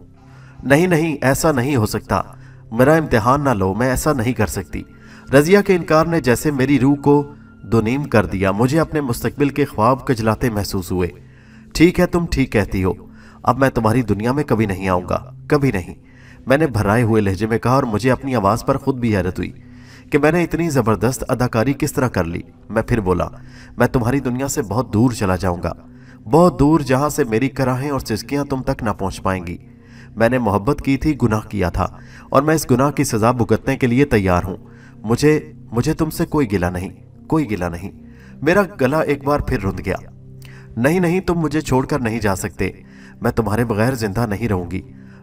नहीं नहीं ऐसा नहीं हो सकता मेरा इम्तिहान ना लो मैं ऐसा नहीं कर सकती रजिया के इनकार ने जैसे मेरी रूह को दोनीम कर दिया मुझे अपने मुस्तबिल के ख्वाब कजलाते महसूस हुए ठीक है तुम ठीक कहती हो अब मैं तुम्हारी दुनिया में कभी नहीं आऊँगा कभी नहीं मैंने भराए हुए लहजे में कहा और मुझे अपनी आवाज़ पर खुद भी हैरत हुई कि मैंने इतनी ज़बरदस्त अदाकारी किस तरह कर ली मैं फिर बोला मैं तुम्हारी दुनिया से बहुत दूर चला जाऊंगा बहुत दूर जहां से मेरी कराहें और सिस्कियां तुम तक ना पहुंच पाएंगी मैंने मोहब्बत की थी गुनाह किया था और मैं इस गुनाह की सज़ा भुगतने के लिए तैयार हूं मुझे मुझे तुमसे कोई गिला नहीं कोई गिला नहीं मेरा गला एक बार फिर रुंध गया नहीं नहीं तुम मुझे छोड़कर नहीं जा सकते मैं तुम्हारे बगैर जिंदा नहीं रहूंगी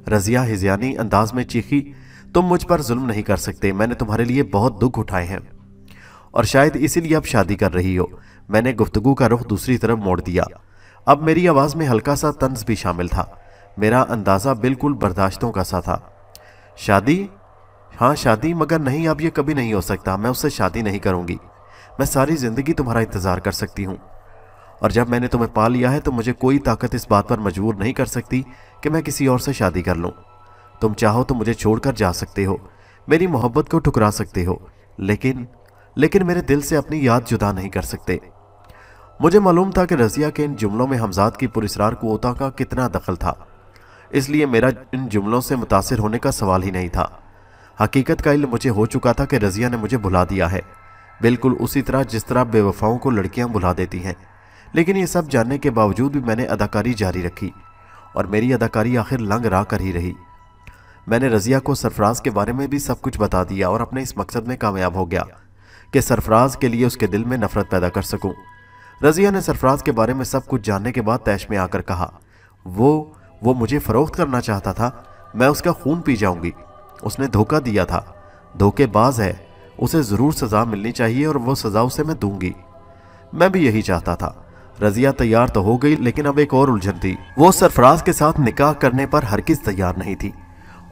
रजिया हिजियानी अंदाज में चीखी तुम मुझ पर जुल्म नहीं कर सकते मैंने तुम्हारे लिए बहुत दुख उठाए हैं और शायद इसीलिए अब शादी कर रही हो मैंने गुफ्तगु का रुख दूसरी तरफ मोड़ दिया अब मेरी आवाज़ में हल्का सा तंज भी शामिल था मेरा अंदाज़ा बिल्कुल बर्दाश्तों का सा था शादी हाँ शादी मगर नहीं अब ये कभी नहीं हो सकता मैं उससे शादी नहीं करूँगी मैं सारी ज़िंदगी तुम्हारा इंतज़ार कर सकती हूँ और जब मैंने तुम्हें पा लिया है तो मुझे कोई ताकत इस बात पर मजबूर नहीं कर सकती कि मैं किसी और से शादी कर लूँ तुम चाहो तो मुझे छोड़कर जा सकते हो मेरी मोहब्बत को ठुकरा सकते हो लेकिन लेकिन मेरे दिल से अपनी याद जुदा नहीं कर सकते मुझे मालूम था कि रजिया के इन जुमलों में हमजाद की पुरस्ार कोता का कितना दखल था इसलिए मेरा इन जुमलों से मुतासर होने का सवाल ही नहीं था हकीकत का इल्म मुझे हो चुका था कि रज़िया ने मुझे भुला दिया है बिल्कुल उसी तरह जिस तरह बेवफाओं को लड़कियां भुला देती हैं लेकिन ये सब जानने के बावजूद भी मैंने अदाकारी जारी रखी और मेरी अदाकारी आखिर लंग रा कर ही रही मैंने रज़िया को सरफराज के बारे में भी सब कुछ बता दिया और अपने इस मकसद में कामयाब हो गया कि सरफराज के लिए उसके दिल में नफरत पैदा कर सकूं। रज़िया ने सरफराज के बारे में सब कुछ जानने के बाद तैश में आकर कहा वो वो मुझे फ़रोख्त करना चाहता था मैं उसका खून पी जाऊंगी उसने धोखा दिया था धोखेबाज है उसे ज़रूर सज़ा मिलनी चाहिए और वो सज़ा उसे मैं दूंगी मैं भी यही चाहता था रजिया तैयार तो हो गई लेकिन अब एक और उलझन थी वो सरफराज के साथ निकाह करने पर हर किस तैयार नहीं थी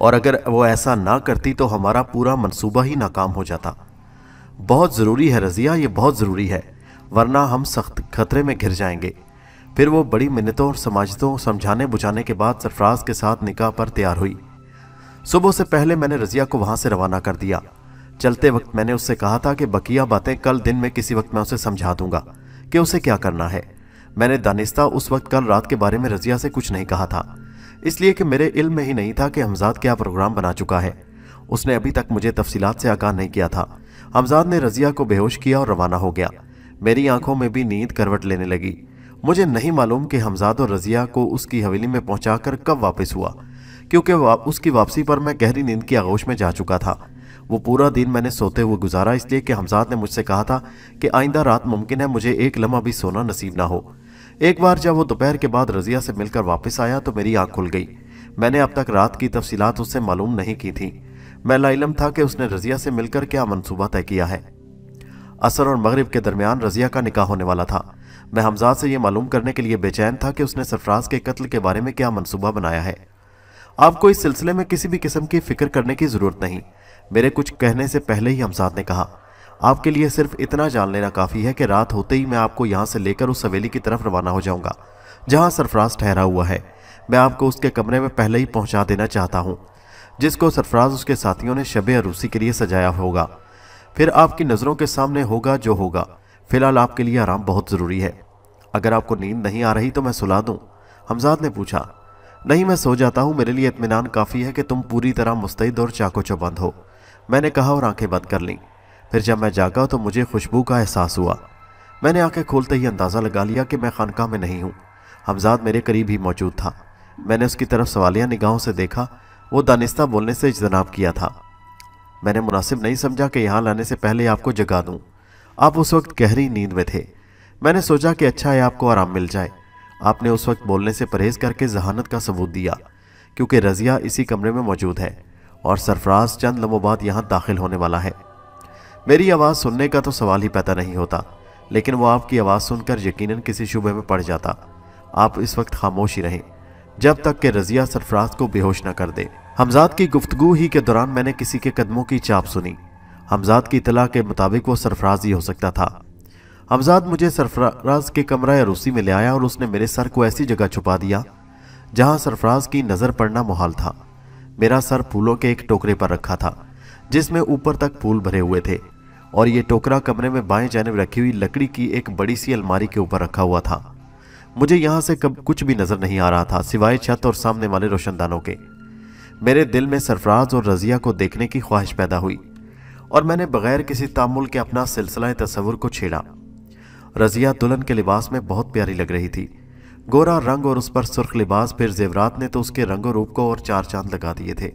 और अगर वो ऐसा ना करती तो हमारा पूरा मनसूबा ही नाकाम हो जाता बहुत ज़रूरी है रजिया ये बहुत ज़रूरी है वरना हम सख्त खतरे में घिर जाएंगे फिर वो बड़ी मिन्नतों और समाजतों समझाने बुझाने के बाद सरफराज के साथ निकाह पर तैयार हुई सुबह से पहले मैंने रजिया को वहां से रवाना कर दिया चलते वक्त मैंने उससे कहा था कि बकिया बातें कल दिन में किसी वक्त मैं उसे समझा दूंगा कि उसे क्या करना है मैंने दानिस्ता उस वक्त कल रात के बारे में रजिया से कुछ नहीं कहा था इसलिए कि मेरे इल्म में ही नहीं था कि हमजाद क्या प्रोग्राम बना चुका है उसने अभी तक मुझे तफसीलात से आगाह नहीं किया था हमजाद ने रजिया को बेहोश किया और रवाना हो गया मेरी आंखों में भी नींद करवट लेने लगी मुझे नहीं मालूम कि हमजाद और रजिया को उसकी हवेली में पहुंचाकर कब वापस हुआ क्योंकि उसकी वापसी पर मैं गहरी नींद की आगोश में जा चुका था वो पूरा दिन मैंने सोते हुए गुजारा इसलिए कि हमजाद ने मुझसे कहा था कि आइंदा रात मुमकिन है मुझे एक लम्हा भी सोना नसीब ना हो एक बार जब वो दोपहर के बाद रजिया से मिलकर वापस आया तो मेरी आँख खुल गई मैंने अब तक रात की तफसीत उससे मालूम नहीं की थी मैं लाइलम था कि उसने रजिया से मिलकर क्या मनसूबा तय किया है असर और मगरब के दरमियान रजिया का निकाह होने वाला था मैं हमजाद से यह मालूम करने के लिए बेचैन था कि उसने सरफराज के कत्ल के बारे में क्या मनसूबा बनाया है आपको इस सिलसिले में किसी भी किस्म की फिक्र करने की ज़रूरत नहीं मेरे कुछ कहने से पहले ही हमसाद ने कहा आपके लिए सिर्फ इतना जान लेना काफ़ी है कि रात होते ही मैं आपको यहाँ से लेकर उस हवेली की तरफ रवाना हो जाऊँगा जहाँ सरफराज ठहरा हुआ है मैं आपको उसके कमरे में पहले ही पहुँचा देना चाहता हूँ जिसको सरफराज उसके साथियों ने शब अरूसी के लिए सजाया होगा फिर आपकी नज़रों के सामने होगा जो होगा फिलहाल आपके लिए आराम बहुत ज़रूरी है अगर आपको नींद नहीं आ रही तो मैं सुला दूँ हमजाद ने पूछा नहीं मैं सो जाता हूँ मेरे लिए इतमान काफ़ी है कि तुम पूरी तरह मुस्तैद और चाको चौबंद हो मैंने कहा और आंखें बंद कर लीं फिर जब मैं जागा तो मुझे खुशबू का एहसास हुआ मैंने आंखें खोलते ही अंदाज़ा लगा लिया कि मैं खानका में नहीं हूँ हमजाद मेरे करीब ही मौजूद था मैंने उसकी तरफ सवालिया निगाहों से देखा वो दानिस्ता बोलने से इजनाब किया था मैंने मुनासिब नहीं समझा कि यहाँ लाने से पहले आपको जगा दूँ आप उस वक्त गहरी नींद में थे मैंने सोचा कि अच्छा है आपको आराम मिल जाए आपने उस वक्त बोलने से परहेज करके जहानत का सबूत दिया क्योंकि रजिया इसी कमरे में मौजूद है और सरफराज चंद लम्हों बाद यहाँ दाखिल होने वाला है मेरी आवाज़ सुनने का तो सवाल ही पैदा नहीं होता लेकिन वो आपकी आवाज़ सुनकर यकीनन किसी शुबे में पड़ जाता आप इस वक्त खामोश ही रहें जब तक कि रजिया सरफराज को बेहोश न कर दे हमजाद की गुफ्तगु ही के दौरान मैंने किसी के कदमों की चाप सुनी हमजाद की इतला के मुताबिक वो सरफराज ही हो सकता था हमजाद मुझे सरफराज के कमरा रूसी में ले आया और उसने मेरे सर को ऐसी जगह छुपा दिया जहां सरफराज की नज़र पड़ना मुहाल था मेरा सर फूलों के एक टोकरे पर रखा था जिसमें ऊपर तक फूल भरे हुए थे और ये टोकरा कमरे में बाएं जानब रखी हुई लकड़ी की एक बड़ी सी अलमारी के ऊपर रखा हुआ था मुझे यहाँ से कब कुछ भी नज़र नहीं आ रहा था सिवाय छत और सामने वाले रोशनदानों के मेरे दिल में सरफराज और रजिया को देखने की ख्वाहिश पैदा हुई और मैंने बगैर किसी तामुल के अपना सिलसिला तस्वुर को छेड़ा रजिया दुल्हन के लिबास में बहुत प्यारी लग रही थी गोरा रंग और उस पर सुर्ख लिबास फिर जेवरात ने तो उसके रंगो रूप को और चार चांद लगा दिए थे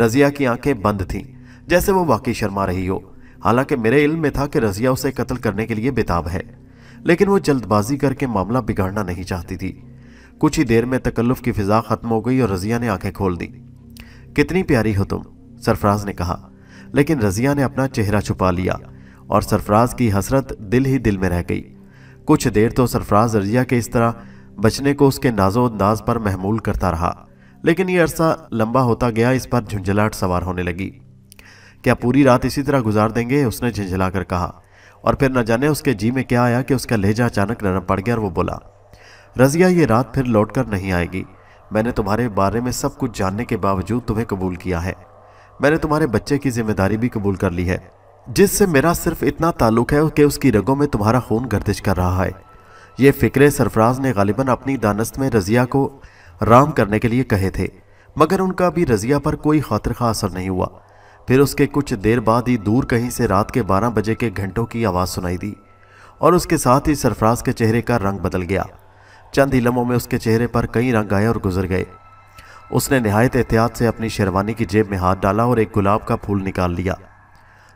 रजिया की आंखें बंद थीं जैसे वो वाकई शर्मा रही हो हालांकि मेरे इल्म में था कि रजिया उसे कत्ल करने के लिए बेताब है लेकिन वो जल्दबाजी करके मामला बिगाड़ना नहीं चाहती थी कुछ ही देर में तकल्लुफ की फिजा खत्म हो गई और रजिया ने आंखें खोल दी कितनी प्यारी हो तुम सरफराज ने कहा लेकिन रजिया ने अपना चेहरा छुपा लिया और सरफराज की हसरत दिल ही दिल में रह गई कुछ देर तो सरफराज रजिया के इस तरह बचने को उसके नाजो अंदाज पर महमूल करता रहा लेकिन ये अरसा लंबा होता गया इस पर झुंझलाहट सवार होने लगी क्या पूरी रात इसी तरह गुजार देंगे उसने झंझला कर कहा और फिर न जाने उसके जी में क्या आया कि उसका लहजा अचानक नरम पड़ गया और वो बोला रजिया ये रात फिर लौट कर नहीं आएगी मैंने तुम्हारे बारे में सब कुछ जानने के बावजूद तुम्हें कबूल किया है मैंने तुम्हारे बच्चे की जिम्मेदारी भी कबूल कर ली है जिससे मेरा सिर्फ इतना ताल्लुक है कि उसकी रगों में तुम्हारा खून गर्दिश कर रहा है ये फ़िक्र सरफराज ने गालिबा अपनी दानस्त में रज़िया को राम करने के लिए कहे थे मगर उनका भी रज़िया पर कोई खातर खा असर नहीं हुआ फिर उसके कुछ देर बाद ही दूर कहीं से रात के 12 बजे के घंटों की आवाज़ सुनाई दी और उसके साथ ही सरफराज के चेहरे का रंग बदल गया चंद ही लम्हों में उसके चेहरे पर कई रंग आए और गुजर गए उसने नहायत एहतियात से अपनी शेरवानी की जेब में हाथ डाला और एक गुलाब का फूल निकाल लिया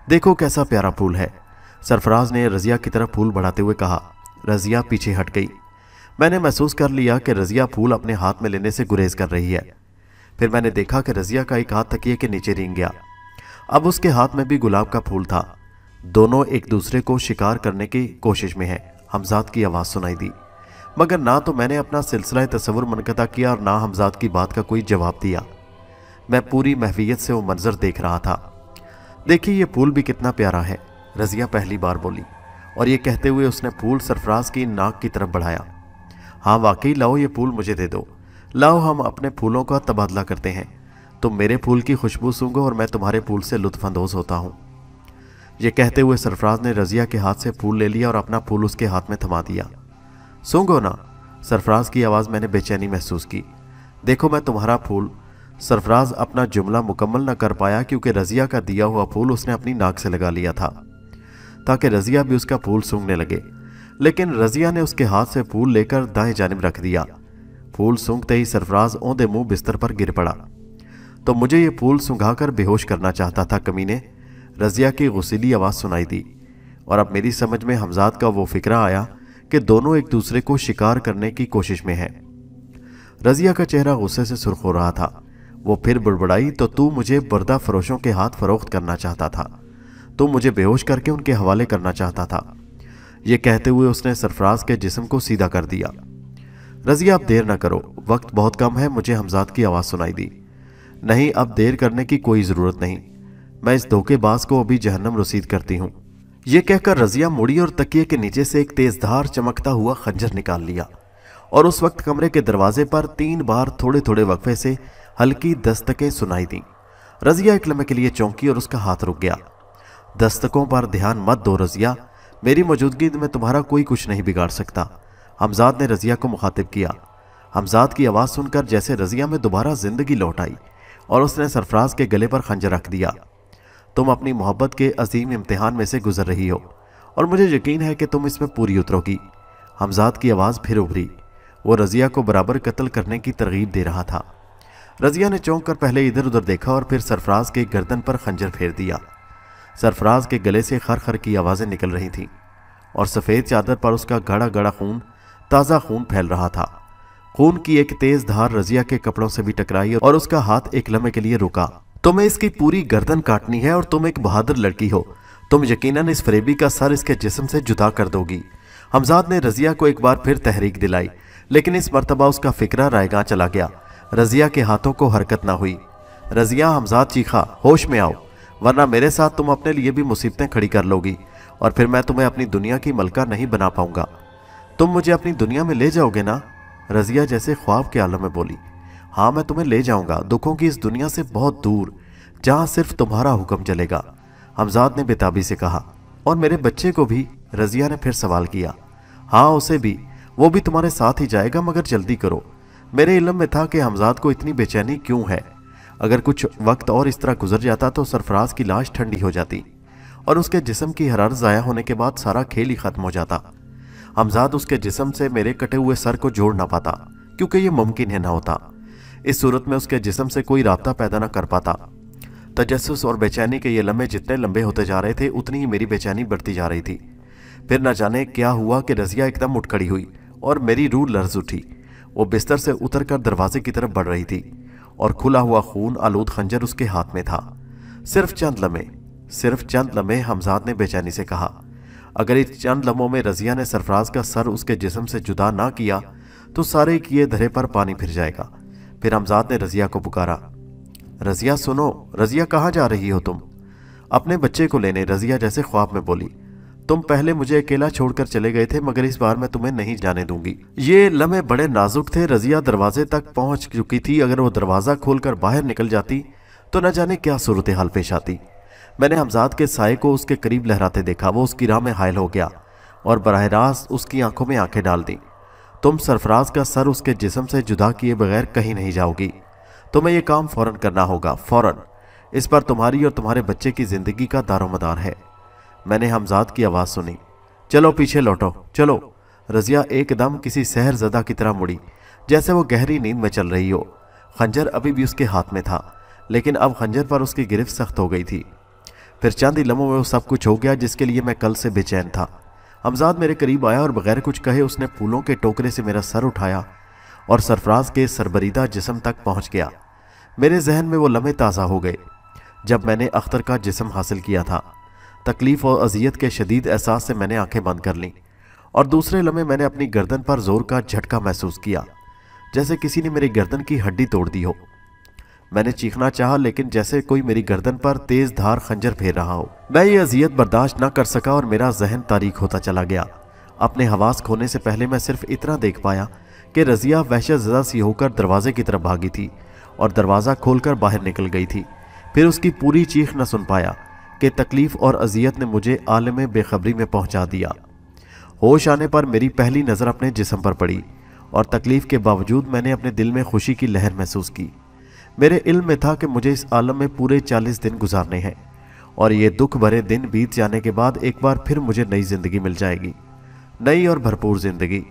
देखो कैसा प्यारा फूल है सरफराज ने रजिया की तरफ फूल बढ़ाते हुए कहा रजिया पीछे हट गई मैंने महसूस कर लिया कि रजिया फूल अपने हाथ में लेने से गुरेज कर रही है फिर मैंने देखा कि रजिया का एक हाथ तकिए के नीचे रींग गया अब उसके हाथ में भी गुलाब का फूल था दोनों एक दूसरे को शिकार करने की कोशिश में है हमजाद की आवाज़ सुनाई दी मगर ना तो मैंने अपना सिलसिला तस्वुर मनकता किया और ना हमजाद की बात का कोई जवाब दिया मैं पूरी महवियत से वो मंजर देख रहा था देखिए ये फूल भी कितना प्यारा है रजिया पहली बार बोली और ये कहते हुए उसने फूल सरफराज की नाक की तरफ बढ़ाया हाँ वाकई लाओ ये फूल मुझे दे दो लाओ हम अपने फूलों का तबादला करते हैं तुम मेरे फूल की खुशबू सूंगो और मैं तुम्हारे फूल से लुत्फानंदोज होता हूँ ये कहते हुए सरफराज ने रजिया के हाथ से फूल ले लिया और अपना फूल उसके हाथ में थमा दिया सूंगो ना सरफराज की आवाज़ मैंने बेचैनी महसूस की देखो मैं तुम्हारा फूल सरफराज अपना जुमला मुकम्मल न कर पाया क्योंकि रजिया का दिया हुआ फूल उसने अपनी नाक से लगा लिया था ताकि रजिया भी उसका फूल सूंघने लगे लेकिन रजिया ने उसके हाथ से फूल लेकर दाएं जानब रख दिया फूल सूंघते ही सरफराज औंधे मुंह बिस्तर पर गिर पड़ा तो मुझे ये फूल कर बेहोश करना चाहता था कमीने रजिया की गुसीली आवाज़ सुनाई दी और अब मेरी समझ में हमजाद का वो फिक्रा आया कि दोनों एक दूसरे को शिकार करने की कोशिश में हैं रजिया का चेहरा गुस्से से सुरख हो रहा था वो फिर बुड़बड़ाई तो तू मुझे बुरदा फरोशों के हाथ फरोख्त करना चाहता था तू मुझे बेहोश करके उनके हवाले करना चाहता था ये कहते हुए उसने सरफराज के जिस्म को सीधा कर दिया रजिया आप देर ना करो वक्त बहुत कम है मुझे हमजाद की आवाज़ सुनाई दी नहीं अब देर करने की कोई ज़रूरत नहीं मैं इस धोखेबाज को अभी जहन्नम रसीद करती हूँ कह कहकर रजिया मुड़ी और तकिए के नीचे से एक तेज़ धार चमकता हुआ खंजर निकाल लिया और उस वक्त कमरे के दरवाजे पर तीन बार थोड़े थोड़े वक्फे से हल्की दस्तकें सुनाई दी रजिया एक लम्हे के लिए चौंकी और उसका हाथ रुक गया दस्तकों पर ध्यान मत दो रजिया मेरी मौजूदगी में तुम्हारा कोई कुछ नहीं बिगाड़ सकता हमजाद ने रजिया को मुखातिब किया हमजाद की आवाज़ सुनकर जैसे रजिया में दोबारा जिंदगी लौट आई और उसने सरफराज के गले पर खंजर रख दिया तुम अपनी मोहब्बत के अजीम इम्तहान में से गुजर रही हो और मुझे यकीन है कि तुम इसमें पूरी उतरोगी हमजाद की आवाज़ फिर उभरी वो रजिया को बराबर कत्ल करने की तरगीब दे रहा था रजिया ने चौंक कर पहले इधर उधर देखा और फिर सरफराज के गर्दन पर खंजर फेर दिया सरफराज के गले से खर खर की आवाज़ें निकल रही थीं और सफ़ेद चादर पर उसका गाढ़ा गाढ़ा खून ताज़ा खून फैल रहा था खून की एक तेज़ धार रजिया के कपड़ों से भी टकराई और उसका हाथ एक लम्हे के लिए रुका तुम्हें इसकी पूरी गर्दन काटनी है और तुम एक बहादुर लड़की हो तुम यकीनन इस फरेबी का सर इसके जिस्म से जुदा कर दोगी हमजाद ने रजिया को एक बार फिर तहरीक दिलाई लेकिन इस मरतबा उसका फिक्रा रायगा चला गया रजिया के हाथों को हरकत ना हुई रजिया हमजाद चीखा होश में आओ वरना मेरे साथ तुम अपने लिए भी मुसीबतें खड़ी कर लोगी और फिर मैं तुम्हें अपनी दुनिया की मलका नहीं बना पाऊंगा तुम मुझे अपनी दुनिया में ले जाओगे ना रजिया जैसे ख्वाब के आलम में बोली हाँ मैं तुम्हें ले जाऊंगा दुखों की इस दुनिया से बहुत दूर जहाँ सिर्फ तुम्हारा हुक्म चलेगा हमजाद ने बेताबी से कहा और मेरे बच्चे को भी रजिया ने फिर सवाल किया हाँ उसे भी वो भी तुम्हारे साथ ही जाएगा मगर जल्दी करो मेरे इलम में था कि हमजाद को इतनी बेचैनी क्यों है अगर कुछ वक्त और इस तरह गुजर जाता तो सरफराज की लाश ठंडी हो जाती और उसके जिसम की हरारत ज़ाया होने के बाद सारा खेल ही ख़त्म हो जाता हमजाद उसके जिसम से मेरे कटे हुए सर को जोड़ ना पाता क्योंकि ये मुमकिन है ना होता इस सूरत में उसके जिसम से कोई रबता पैदा ना कर पाता तजस्स और बेचैनी के ये लम्हे जितने लंबे होते जा रहे थे उतनी ही मेरी बेचैनी बढ़ती जा रही थी फिर ना जाने क्या हुआ कि रजिया एकदम उठ खड़ी हुई और मेरी रूह लर्ज उठी वो बिस्तर से उतरकर दरवाजे की तरफ बढ़ रही थी और खुला हुआ खून आलूद खंजर उसके हाथ में था सिर्फ चंद लम्हे सिर्फ चंद लम्हे हमजाद ने बेचैनी से कहा अगर इस चंद लम्हों में रजिया ने सरफराज का सर उसके जिसम से जुदा ना किया तो सारे किए धरे पर पानी फिर जाएगा फिर हमजाद ने रजिया को पुकारा रजिया सुनो रजिया कहाँ जा रही हो तुम अपने बच्चे को लेने रजिया जैसे ख्वाब में बोली तुम पहले मुझे अकेला छोड़कर चले गए थे मगर इस बार मैं तुम्हें नहीं जाने दूंगी ये लम्हे बड़े नाजुक थे रजिया दरवाजे तक पहुंच चुकी थी अगर वो दरवाज़ा खोलकर बाहर निकल जाती तो न जाने क्या सूरत हाल पेश आती मैंने हमजाद के साय को उसके करीब लहराते देखा वो उसकी राह में हायल हो गया और बरह रास्त उसकी आंखों में आंखें डाल दी तुम सरफराज का सर उसके जिसम से जुदा किए बगैर कहीं नहीं जाओगी तुम्हें यह काम फ़ौरन करना होगा फ़ौरन इस पर तुम्हारी और तुम्हारे बच्चे की ज़िंदगी का दारोमदार है मैंने हमजाद की आवाज़ सुनी चलो पीछे लौटो चलो रजिया एकदम किसी सहर जदा की तरह मुड़ी जैसे वो गहरी नींद में चल रही हो खंजर अभी भी उसके हाथ में था लेकिन अब खंजर पर उसकी गिरफ्त सख्त हो गई थी फिर चंद ही लम्हों में वो सब कुछ हो गया जिसके लिए मैं कल से बेचैन था हमजाद मेरे करीब आया और बगैर कुछ कहे उसने फूलों के टोकरे से मेरा सर उठाया और सरफराज के सरबरीदा जिसम तक पहुंच गया मेरे जहन में वो लम्हे ताज़ा हो गए जब मैंने अख्तर का जिसम हासिल किया था तकलीफ़ और अजियत के शदीद एहसास से मैंने आंखें बंद कर लीं और दूसरे लम्हे मैंने अपनी गर्दन पर जोर का झटका महसूस किया जैसे किसी ने मेरी गर्दन की हड्डी तोड़ दी हो मैंने चीखना चाहा लेकिन जैसे कोई मेरी गर्दन पर तेज धार खंजर फेर रहा हो मैं ये अजियत बर्दाश्त ना कर सका और मेरा जहन तारीख होता चला गया अपने हवास खोने से पहले मैं सिर्फ इतना देख पाया कि रजिया वहशत ज़दा सी होकर दरवाजे की तरफ भागी थी और दरवाज़ा खोलकर बाहर निकल गई थी फिर उसकी पूरी चीख न सुन पाया कि तकलीफ़ और अजियत ने मुझे आलम बेखबरी में पहुंचा दिया होश आने पर मेरी पहली नज़र अपने जिसम पर पड़ी और तकलीफ़ के बावजूद मैंने अपने दिल में खुशी की लहर महसूस की मेरे इल्म में था कि मुझे इस आलम में पूरे चालीस दिन गुजारने हैं और ये दुख भरे दिन बीत जाने के बाद एक बार फिर मुझे नई ज़िंदगी मिल जाएगी नई और भरपूर ज़िंदगी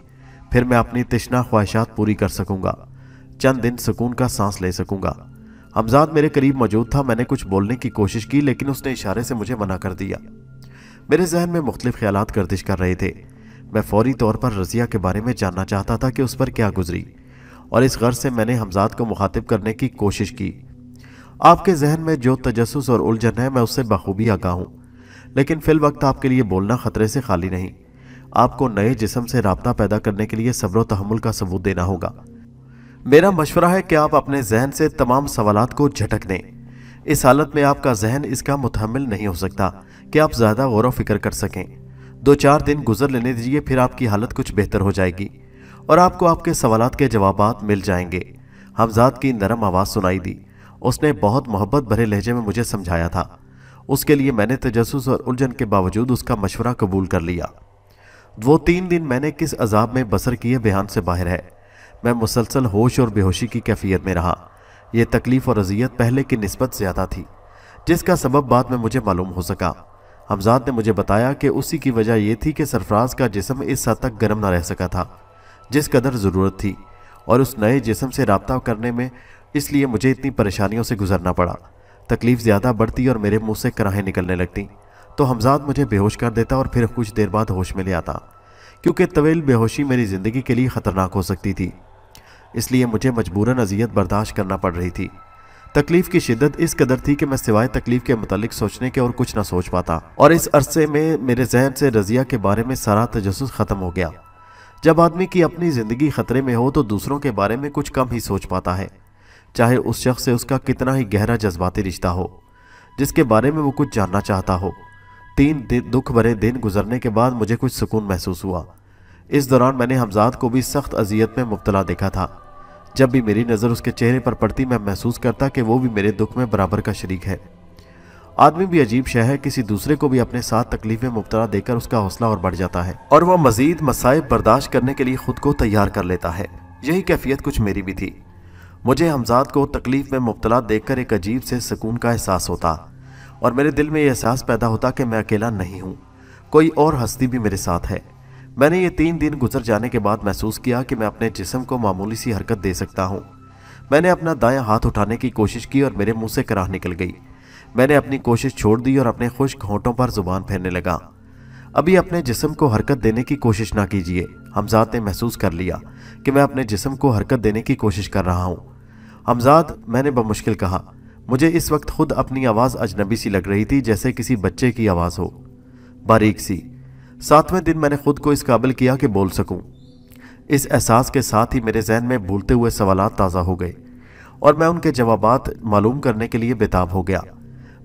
फिर मैं अपनी तिश्ना ख्वाहिशात पूरी कर सकूँगा चंद दिन सुकून का सांस ले सकूँगा हमजाद मेरे करीब मौजूद था मैंने कुछ बोलने की कोशिश की लेकिन उसने इशारे से मुझे मना कर दिया मेरे जहन में मुख्तलिफ ख्याल गर्दिश कर रहे थे मैं फौरी तौर पर रज़िया के बारे में जानना चाहता था कि उस पर क्या गुजरी और इस गर्ज से मैंने हमजाद को मुखातिब करने की कोशिश की आपके जहन में जो तजस और उलझन है मैं उससे बखूबी आगा हूँ लेकिन फिल वक्त आपके लिए बोलना ख़तरे से खाली नहीं आपको नए जिसम से रबता पैदा करने के लिए सब्र तहमुल का सबूत देना होगा मेरा मशवरा है कि आप अपने जहन से तमाम सवाल को झटक दें इस हालत में आपका जहन इसका मुतहमल नहीं हो सकता कि आप ज़्यादा गौर फिक्र कर सकें दो चार दिन गुजर लेने दीजिए फिर आपकी हालत कुछ बेहतर हो जाएगी और आपको आपके सवाल के जवाब मिल जाएंगे हमजाद की नरम आवाज़ सुनाई दी उसने बहुत मोहब्बत भरे लहजे में मुझे समझाया था उसके लिए मैंने तजस और उलझन के बावजूद उसका मशवरा कबूल कर लिया वो तीन दिन मैंने किस अजाब में बसर किए बयान से बाहर है मैं मुसलसल होश और बेहोशी की कैफियत में रहा यह तकलीफ और अजियत पहले की नस्बत ज़्यादा थी जिसका सबब बाद में मुझे मालूम हो सका हमजाद ने मुझे बताया कि उसी की वजह यह थी कि सरफराज का जिसम इस हद तक गर्म ना रह सका था जिस कदर ज़रूरत थी और उस नए जिसम से रबता करने में इसलिए मुझे इतनी परेशानियों से गुजरना पड़ा तकलीफ़ ज़्यादा बढ़ती और मेरे मुंह से कराहें निकलने लगती तो हमजाद मुझे बेहोश कर देता और फिर कुछ देर बाद होश में ले आता क्योंकि तवेल बेहोशी मेरी ज़िंदगी के लिए ख़तरनाक हो सकती थी इसलिए मुझे मजबूरन अजियत बर्दाश्त करना पड़ रही थी तकलीफ की शिद्दत इस कदर थी कि मैं सिवाय तकलीफ के मतलब सोचने के और कुछ ना सोच पाता और इस अरसे में मेरे जहन से रजिया के बारे में सारा तजस ख़त्म हो गया जब आदमी की अपनी ज़िंदगी ख़तरे में हो तो दूसरों के बारे में कुछ कम ही सोच पाता है चाहे उस शख्स से उसका कितना ही गहरा जज्बाती रिश्ता हो जिसके बारे में वो कुछ जानना चाहता हो तीन दिन दुख भरे दिन गुजरने के बाद मुझे कुछ सुकून महसूस हुआ इस दौरान मैंने हमजाद को भी सख्त अजियत में मुबतला देखा था जब भी मेरी नज़र उसके चेहरे पर पड़ती मैं महसूस करता कि वो भी मेरे दुख में बराबर का शरीक है आदमी भी अजीब शह है किसी दूसरे को भी अपने साथ तकलीफ में मुबतला देकर उसका हौसला और बढ़ जाता है और वह मजीद मसाइब बर्दाश्त करने के लिए खुद को तैयार कर लेता है यही कैफियत कुछ मेरी भी थी मुझे हमजाद को तकलीफ में मुबतला देखकर एक अजीब से सुकून का एहसास होता और मेरे दिल में यह एहसास पैदा होता कि मैं अकेला नहीं हूँ कोई और हस्ती भी मेरे साथ है मैंने ये तीन दिन गुजर जाने के बाद महसूस किया कि मैं अपने जिसम को मामूली सी हरकत दे सकता हूँ मैंने अपना दाया हाथ उठाने की कोशिश की और मेरे मुंह से कराह निकल गई मैंने अपनी कोशिश छोड़ दी और अपने खुश घोंटों पर जुबान फेरने लगा अभी अपने जिसम को हरकत देने की कोशिश ना कीजिए हमजाद ने महसूस कर लिया कि मैं अपने जिसम को हरकत देने की कोशिश कर रहा हूँ हमजाद मैंने बमुश्किल कहा मुझे इस वक्त खुद अपनी आवाज़ अजनबी सी लग रही थी जैसे किसी बच्चे की आवाज़ हो बारीक सी सातवें दिन मैंने खुद को इस काबिल किया कि बोल सकूं। इस एहसास के साथ ही मेरे जहन में भूलते हुए सवाल ताज़ा हो गए और मैं उनके जवाब मालूम करने के लिए बेताब हो गया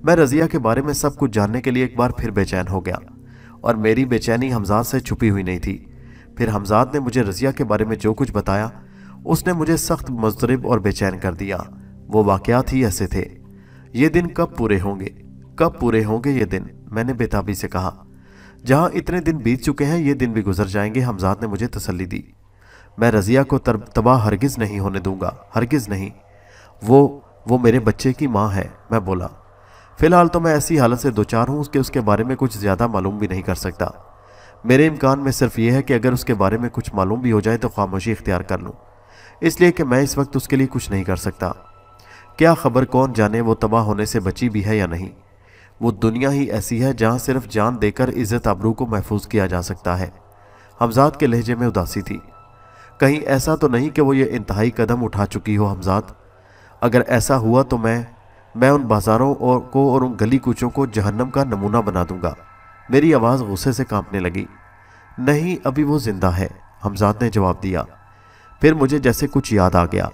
मैं रज़िया के बारे में सब कुछ जानने के लिए एक बार फिर बेचैन हो गया और मेरी बेचैनी हमजाद से छुपी हुई नहीं थी फिर हमजाद ने मुझे रज़िया के बारे में जो कुछ बताया उसने मुझे सख्त मजरब और बेचैन कर दिया वो वाक़ात ही ऐसे थे ये दिन कब पूरे होंगे कब पूरे होंगे ये दिन मैंने बेताबी से कहा जहाँ इतने दिन बीत चुके हैं ये दिन भी गुजर जाएंगे हमजाद ने मुझे तसली दी मैं रज़िया को तर तबाह हरगिज़ नहीं होने दूंगा हरगिज़ नहीं वो वो मेरे बच्चे की माँ है मैं बोला फ़िलहाल तो मैं ऐसी हालत से दो चार हूँ उसके उसके बारे में कुछ ज़्यादा मालूम भी नहीं कर सकता मेरे इम्कान में सिर्फ यह है कि अगर उसके बारे में कुछ मालूम भी हो जाए तो खामोशी इख्तियार कर लूँ इसलिए कि मैं इस वक्त उसके लिए कुछ नहीं कर सकता क्या खबर कौन जाने वो तबाह होने से बची भी है या नहीं वो दुनिया ही ऐसी है जहाँ सिर्फ जान देकर इज्जत आबरू को महफूज किया जा सकता है हमजाद के लहजे में उदासी थी कहीं ऐसा तो नहीं कि वो ये इंतहाई कदम उठा चुकी हो हमजाद अगर ऐसा हुआ तो मैं मैं उन बाज़ारों और को और उन गली कूचों को जहन्नम का नमूना बना दूंगा मेरी आवाज़ गुस्से से कांपने लगी नहीं अभी वो ज़िंदा है हमजाद ने जवाब दिया फिर मुझे जैसे कुछ याद आ गया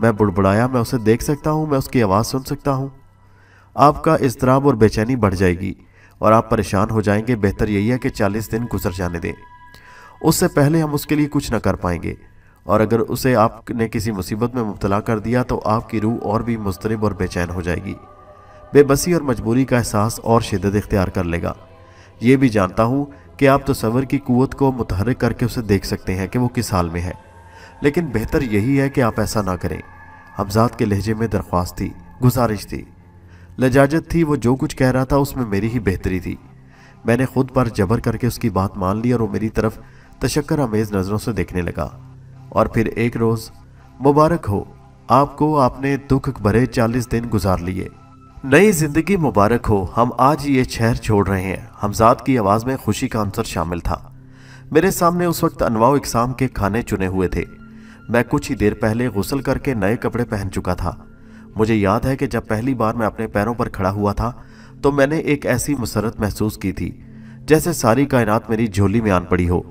मैं बुड़बुड़ाया मैं उसे देख सकता हूँ मैं उसकी आवाज़ सुन सकता हूँ आपका इसतराब और बेचैनी बढ़ जाएगी और आप परेशान हो जाएंगे बेहतर यही है कि चालीस दिन गुजर जाने दें उससे पहले हम उसके लिए कुछ ना कर पाएंगे और अगर उसे आपने किसी मुसीबत में मुबतला कर दिया तो आपकी रूह और भी मुस्तरब और बेचैन हो जाएगी बेबसी और मजबूरी का एहसास और शिदत इख्तियार कर लेगा ये भी जानता हूँ कि आप तस्वर तो की क़ुत को मुतहरक करके उसे देख सकते हैं कि वो किस हाल में है लेकिन बेहतर यही है कि आप ऐसा ना करें हमजात के लहजे में दरख्वास्त थी गुजारिश थी लजाजत थी वो जो कुछ कह रहा था उसमें मेरी ही बेहतरी थी मैंने खुद पर जबर करके उसकी बात मान ली और वो मेरी तरफ तशक्कर आमेज नज़रों से देखने लगा और फिर एक रोज़ मुबारक हो आपको आपने दुख भरे चालीस दिन गुजार लिए नई जिंदगी मुबारक हो हम आज ये शहर छोड़ रहे हैं हमजाद की आवाज़ में खुशी का आंसर शामिल था मेरे सामने उस वक्त अनवाओ इकसाम के खाने चुने हुए थे मैं कुछ ही देर पहले गुसल करके नए कपड़े पहन चुका था मुझे याद है कि जब पहली बार मैं अपने पैरों पर खड़ा हुआ था तो मैंने एक ऐसी मसरत महसूस की थी जैसे सारी कायनात मेरी झोली में आन पड़ी हो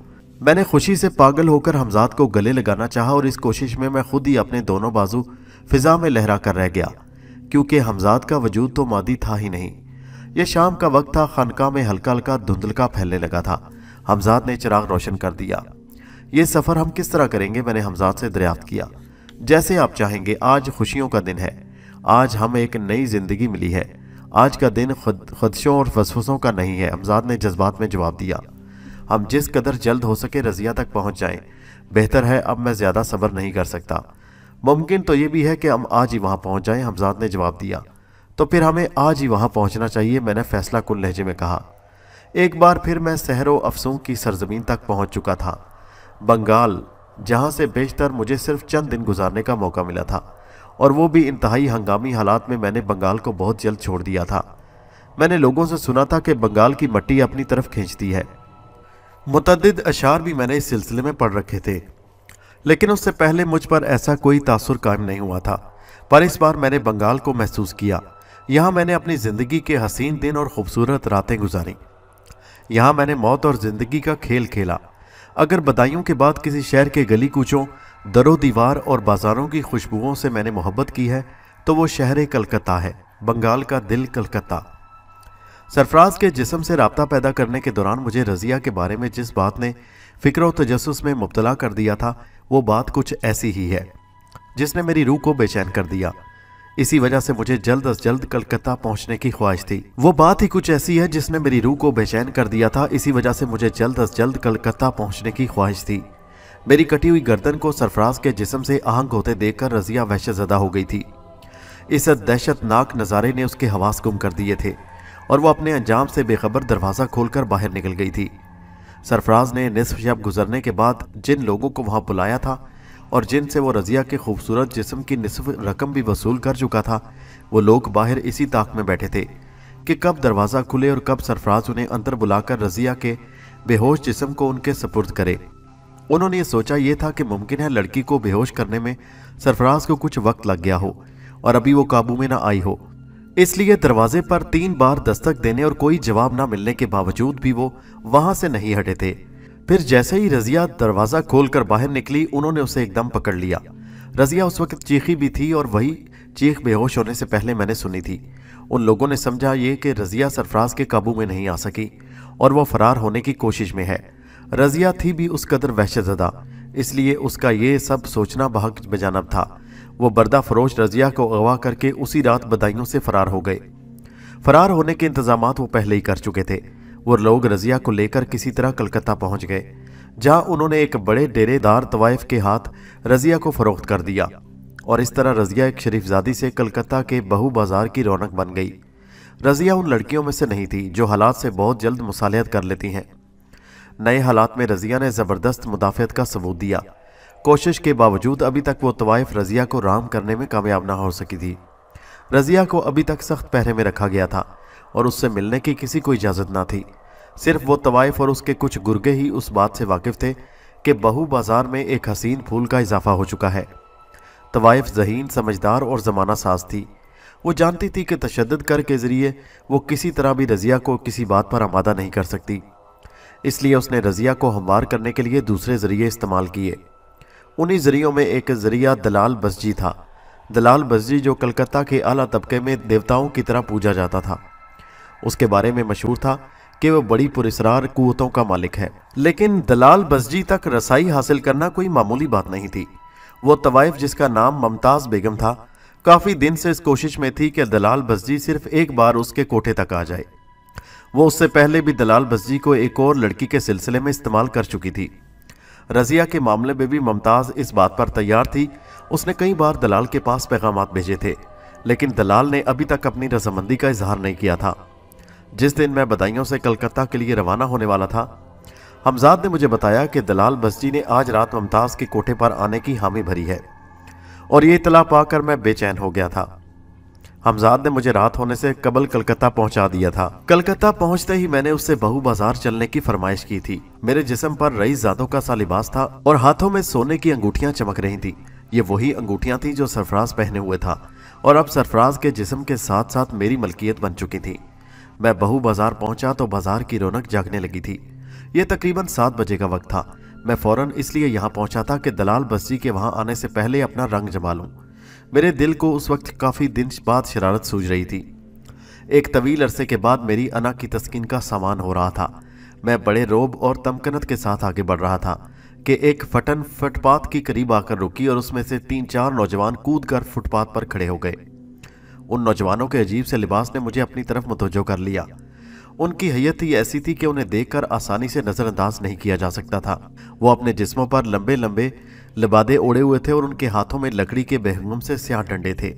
मैंने खुशी से पागल होकर हमजाद को गले लगाना चाहा और इस कोशिश में मैं खुद ही अपने दोनों बाजू फिजा में लहरा कर रह गया क्योंकि हमजाद का वजूद तो मादी था ही नहीं यह शाम का वक्त था खानका में हल्का हल्का धुंधलका फैलने लगा था हमजाद ने चिराग रोशन कर दिया ये सफ़र हम किस तरह करेंगे मैंने हमजाद से दरियाफ्त किया जैसे आप चाहेंगे आज खुशियों का दिन है आज हम एक नई ज़िंदगी मिली है आज का दिन खुद खदशों और फसफसों का नहीं है हमजाद ने जज्बात में जवाब दिया हम जिस कदर जल्द हो सके रज़िया तक पहुंच जाएं बेहतर है अब मैं ज़्यादा सब्र नहीं कर सकता मुमकिन तो ये भी है कि हम आज ही वहाँ पहुँच जाएँ हमजाद ने जवाब दिया तो फिर हमें आज ही वहाँ पहुँचना चाहिए मैंने फ़ैसला कुल लहजे में कहा एक बार फिर मैं सहरों अफसों की सरजमीन तक पहुँच चुका था बंगाल जहाँ से बेशतर मुझे सिर्फ चंद दिन गुजारने का मौका मिला था और वो भी इंतहाई हंगामी हालात में मैंने बंगाल को बहुत जल्द छोड़ दिया था मैंने लोगों से सुना था कि बंगाल की मट्टी अपनी तरफ खींचती है मतद अशार भी मैंने इस सिलसिले में पढ़ रखे थे लेकिन उससे पहले मुझ पर ऐसा कोई तासुर कायम नहीं हुआ था पर इस बार मैंने बंगाल को महसूस किया यहाँ मैंने अपनी ज़िंदगी के हसीन दिन और ख़ूबसूरत रातें गुजारी यहाँ मैंने मौत और ज़िंदगी का खेल खेला अगर बदायूँ के बाद किसी शहर के गली कूचों दरो दीवार और बाज़ारों की खुशबुओं से मैंने मोहब्बत की है तो वो शहर कलकत्ता है बंगाल का दिल कलकत्ता सरफराज के जिसम से रबता पैदा करने के दौरान मुझे रज़िया के बारे में जिस बात ने फ़िक्र तजस में मुबतला कर दिया था वो बात कुछ ऐसी ही है जिसने मेरी रूह को बेचैन कर दिया इसी वजह से मुझे जल्द अज जल्द कलकत्ता पहुंचने की ख्वाहिश थी वो बात ही कुछ ऐसी है जिसने मेरी रूह को बेचैन कर दिया था इसी वजह से मुझे जल्द अज जल्द कलकत्ता पहुंचने की ख्वाहिश थी मेरी कटी हुई गर्दन को सरफराज के जिसम से आहंग होते देखकर रजिया वहशतजदा हो गई थी इस दहशतनाक नज़ारे ने उसके हवास गुम कर दिए थे और वह अपने अंजाम से बेखबर दरवाज़ा खोलकर बाहर निकल गई थी सरफराज ने निसफ शब गुजरने के बाद जिन लोगों को वहाँ बुलाया था और जिनसे वो रजिया के खूबसूरत जिसम की निसफ रकम भी वसूल कर चुका था वो लोग बाहर इसी ताक में बैठे थे कि कब दरवाज़ा खुले और कब सरफराज उन्हें अंदर बुलाकर रजिया के बेहोश जिसम को उनके सपुर्द करे उन्होंने ये सोचा ये था कि मुमकिन है लड़की को बेहोश करने में सरफराज को कुछ वक्त लग गया हो और अभी वो काबू में ना आई हो इसलिए दरवाजे पर तीन बार दस्तक देने और कोई जवाब ना मिलने के बावजूद भी वो वहां से नहीं हटे थे फिर जैसे ही रजिया दरवाजा खोलकर बाहर निकली उन्होंने उसे एकदम पकड़ लिया रजिया उस वक्त चीखी भी थी और वही चीख बेहोश होने से पहले मैंने सुनी थी उन लोगों ने समझा ये कि रजिया सरफराज के काबू में नहीं आ सकी और वह फरार होने की कोशिश में है रजिया थी भी उस कदर वहशतदा इसलिए उसका ये सब सोचना बहक बजानब था वो बर्दा फरोश रजिया को अगवा करके उसी रात बदाइयों से फरार हो गए फरार होने के इंतजाम वो पहले ही कर चुके थे वो लोग रजिया को लेकर किसी तरह कलकत्ता पहुंच गए जहां उन्होंने एक बड़े डेरेदार तवाइफ के हाथ रजिया को फरोख्त कर दिया और इस तरह रजिया एक शरीफजादी से कलकत्ता के बहु बाजार की रौनक बन गई रजिया उन लड़कियों में से नहीं थी जो हालात से बहुत जल्द मुसालियत कर लेती हैं नए हालात में रजिया ने ज़बरदस्त मुदाफ़त का सबूत दिया कोशिश के बावजूद अभी तक वो तवाइफ रजिया को राम करने में कामयाब ना हो सकी थी रजिया को अभी तक सख्त पहरे में रखा गया था और उससे मिलने की किसी को इजाज़त ना थी सिर्फ वो तवाइफ और उसके कुछ गुर्गे ही उस बात से वाकिफ़ थे कि बहू बाज़ार में एक हसीन फूल का इजाफा हो चुका है तवाइफ जहीन समझदार और ज़माना साज थी वो जानती थी कि तशद कर के ज़रिए वो किसी तरह भी रज़िया को किसी बात पर आमादा नहीं कर सकती इसलिए उसने रज़िया को हमवार करने के लिए दूसरे ज़रिए इस्तेमाल किए उन्हीं ज़रियों में एक ज़रिया दलाल बसजी था दलाल बसजी जो कलकत्ता के आला तबके में देवताओं की तरह पूजा जाता था उसके बारे में मशहूर था कि वह बड़ी पुरस्रार कुतों का मालिक है लेकिन दलाल बसजी तक रसाई हासिल करना कोई मामूली बात नहीं थी वो तवाइफ जिसका नाम ममताज़ बेगम था काफ़ी दिन से इस कोशिश में थी कि दलाल बसजी सिर्फ एक बार उसके कोठे तक आ जाए वो उससे पहले भी दलाल बस्जी को एक और लड़की के सिलसिले में इस्तेमाल कर चुकी थी रजिया के मामले में भी मुमताज़ इस बात पर तैयार थी उसने कई बार दलाल के पास पैगाम भेजे थे लेकिन दलाल ने अभी तक अपनी रजामंदी का इजहार नहीं किया था जिस दिन मैं बदाइयों से कलकत्ता के लिए रवाना होने वाला था हमजाद ने मुझे बताया कि दलाल बस्जी ने आज रात मुमताज़ के कोठे पर आने की हामी भरी है और ये इतला पाकर मैं बेचैन हो गया था हमजाद ने मुझे रात होने से कबल कलकत्ता पहुंचा दिया था कलकत्ता पहुंचते ही मैंने उससे बहु बाजार चलने की फरमाइश की थी मेरे जिसम पर रईस जादों का सा लिबास था और हाथों में सोने की अंगूठियां चमक रही थी ये वही अंगूठियां थी जो सरफराज पहने हुए था और अब सरफराज के जिसम के साथ साथ मेरी मलकियत बन चुकी थी मैं बहु बाजार पहुंचा तो बाजार की रौनक जागने लगी थी यह तकरीबन सात बजे का वक्त था मैं फौरन इसलिए यहाँ पहुंचा था कि दलाल बस्ती के वहां आने से पहले अपना रंग जमा लूँ मेरे दिल को उस वक्त काफ़ी दिन बाद शरारत सूझ रही थी एक तवील अरसे के बाद मेरी अना की तस्किन का सामान हो रहा था मैं बड़े रोब और तमकनत के साथ आगे बढ़ रहा था कि एक फटन फुटपाथ के करीब आकर रुकी और उसमें से तीन चार नौजवान कूद कर फुटपाथ पर खड़े हो गए उन नौजवानों के अजीब से लिबास ने मुझे अपनी तरफ मुतवज़ो कर लिया उनकी हैयत ही ऐसी थी कि उन्हें देखकर आसानी से नज़रअंदाज नहीं किया जा सकता था वो अपने जिस्मों पर लंबे लंबे लिबादे ओढ़े हुए थे और उनके हाथों में लकड़ी के बेहंगम से स्याह डंडे थे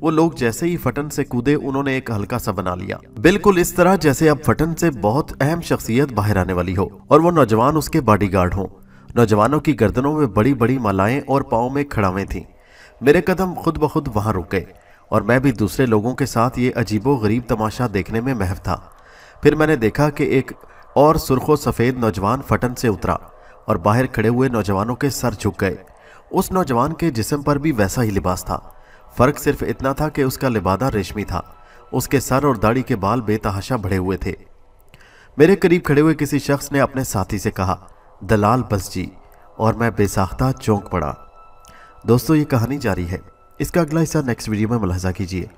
वो लोग जैसे ही फटन से कूदे उन्होंने एक हल्का सा बना लिया बिल्कुल इस तरह जैसे अब फटन से बहुत अहम शख्सियत बाहर आने वाली हो और वो नौजवान उसके बॉडीगार्ड हो नौजवानों की गर्दनों में बड़ी बड़ी मालाएं और पाओ में खड़ावें थीं मेरे कदम खुद ब खुद वहां रुक गए और मैं भी दूसरे लोगों के साथ ये अजीबो गरीब तमाशा देखने में महव था फिर मैंने देखा कि एक और सुर्खो सफ़ेद नौजवान फटन से उतरा और बाहर खड़े हुए नौजवानों के सर झुक गए उस नौजवान के जिसम पर भी वैसा ही लिबास था फर्क सिर्फ इतना था कि उसका लिबादा रेशमी था उसके सर और दाढ़ी के बाल बेतहाशा बढ़े हुए थे मेरे करीब खड़े हुए किसी शख्स ने अपने साथी से कहा दलाल बस जी और मैं बेसाख्ता चौंक पड़ा दोस्तों ये कहानी जारी है इसका अगला हिस्सा नेक्स्ट वीडियो में मुलाजा कीजिए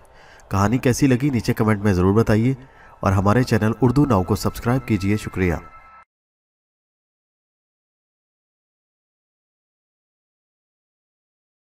कहानी कैसी लगी नीचे कमेंट में ज़रूर बताइए और हमारे चैनल उर्दू नाव को सब्सक्राइब कीजिए शुक्रिया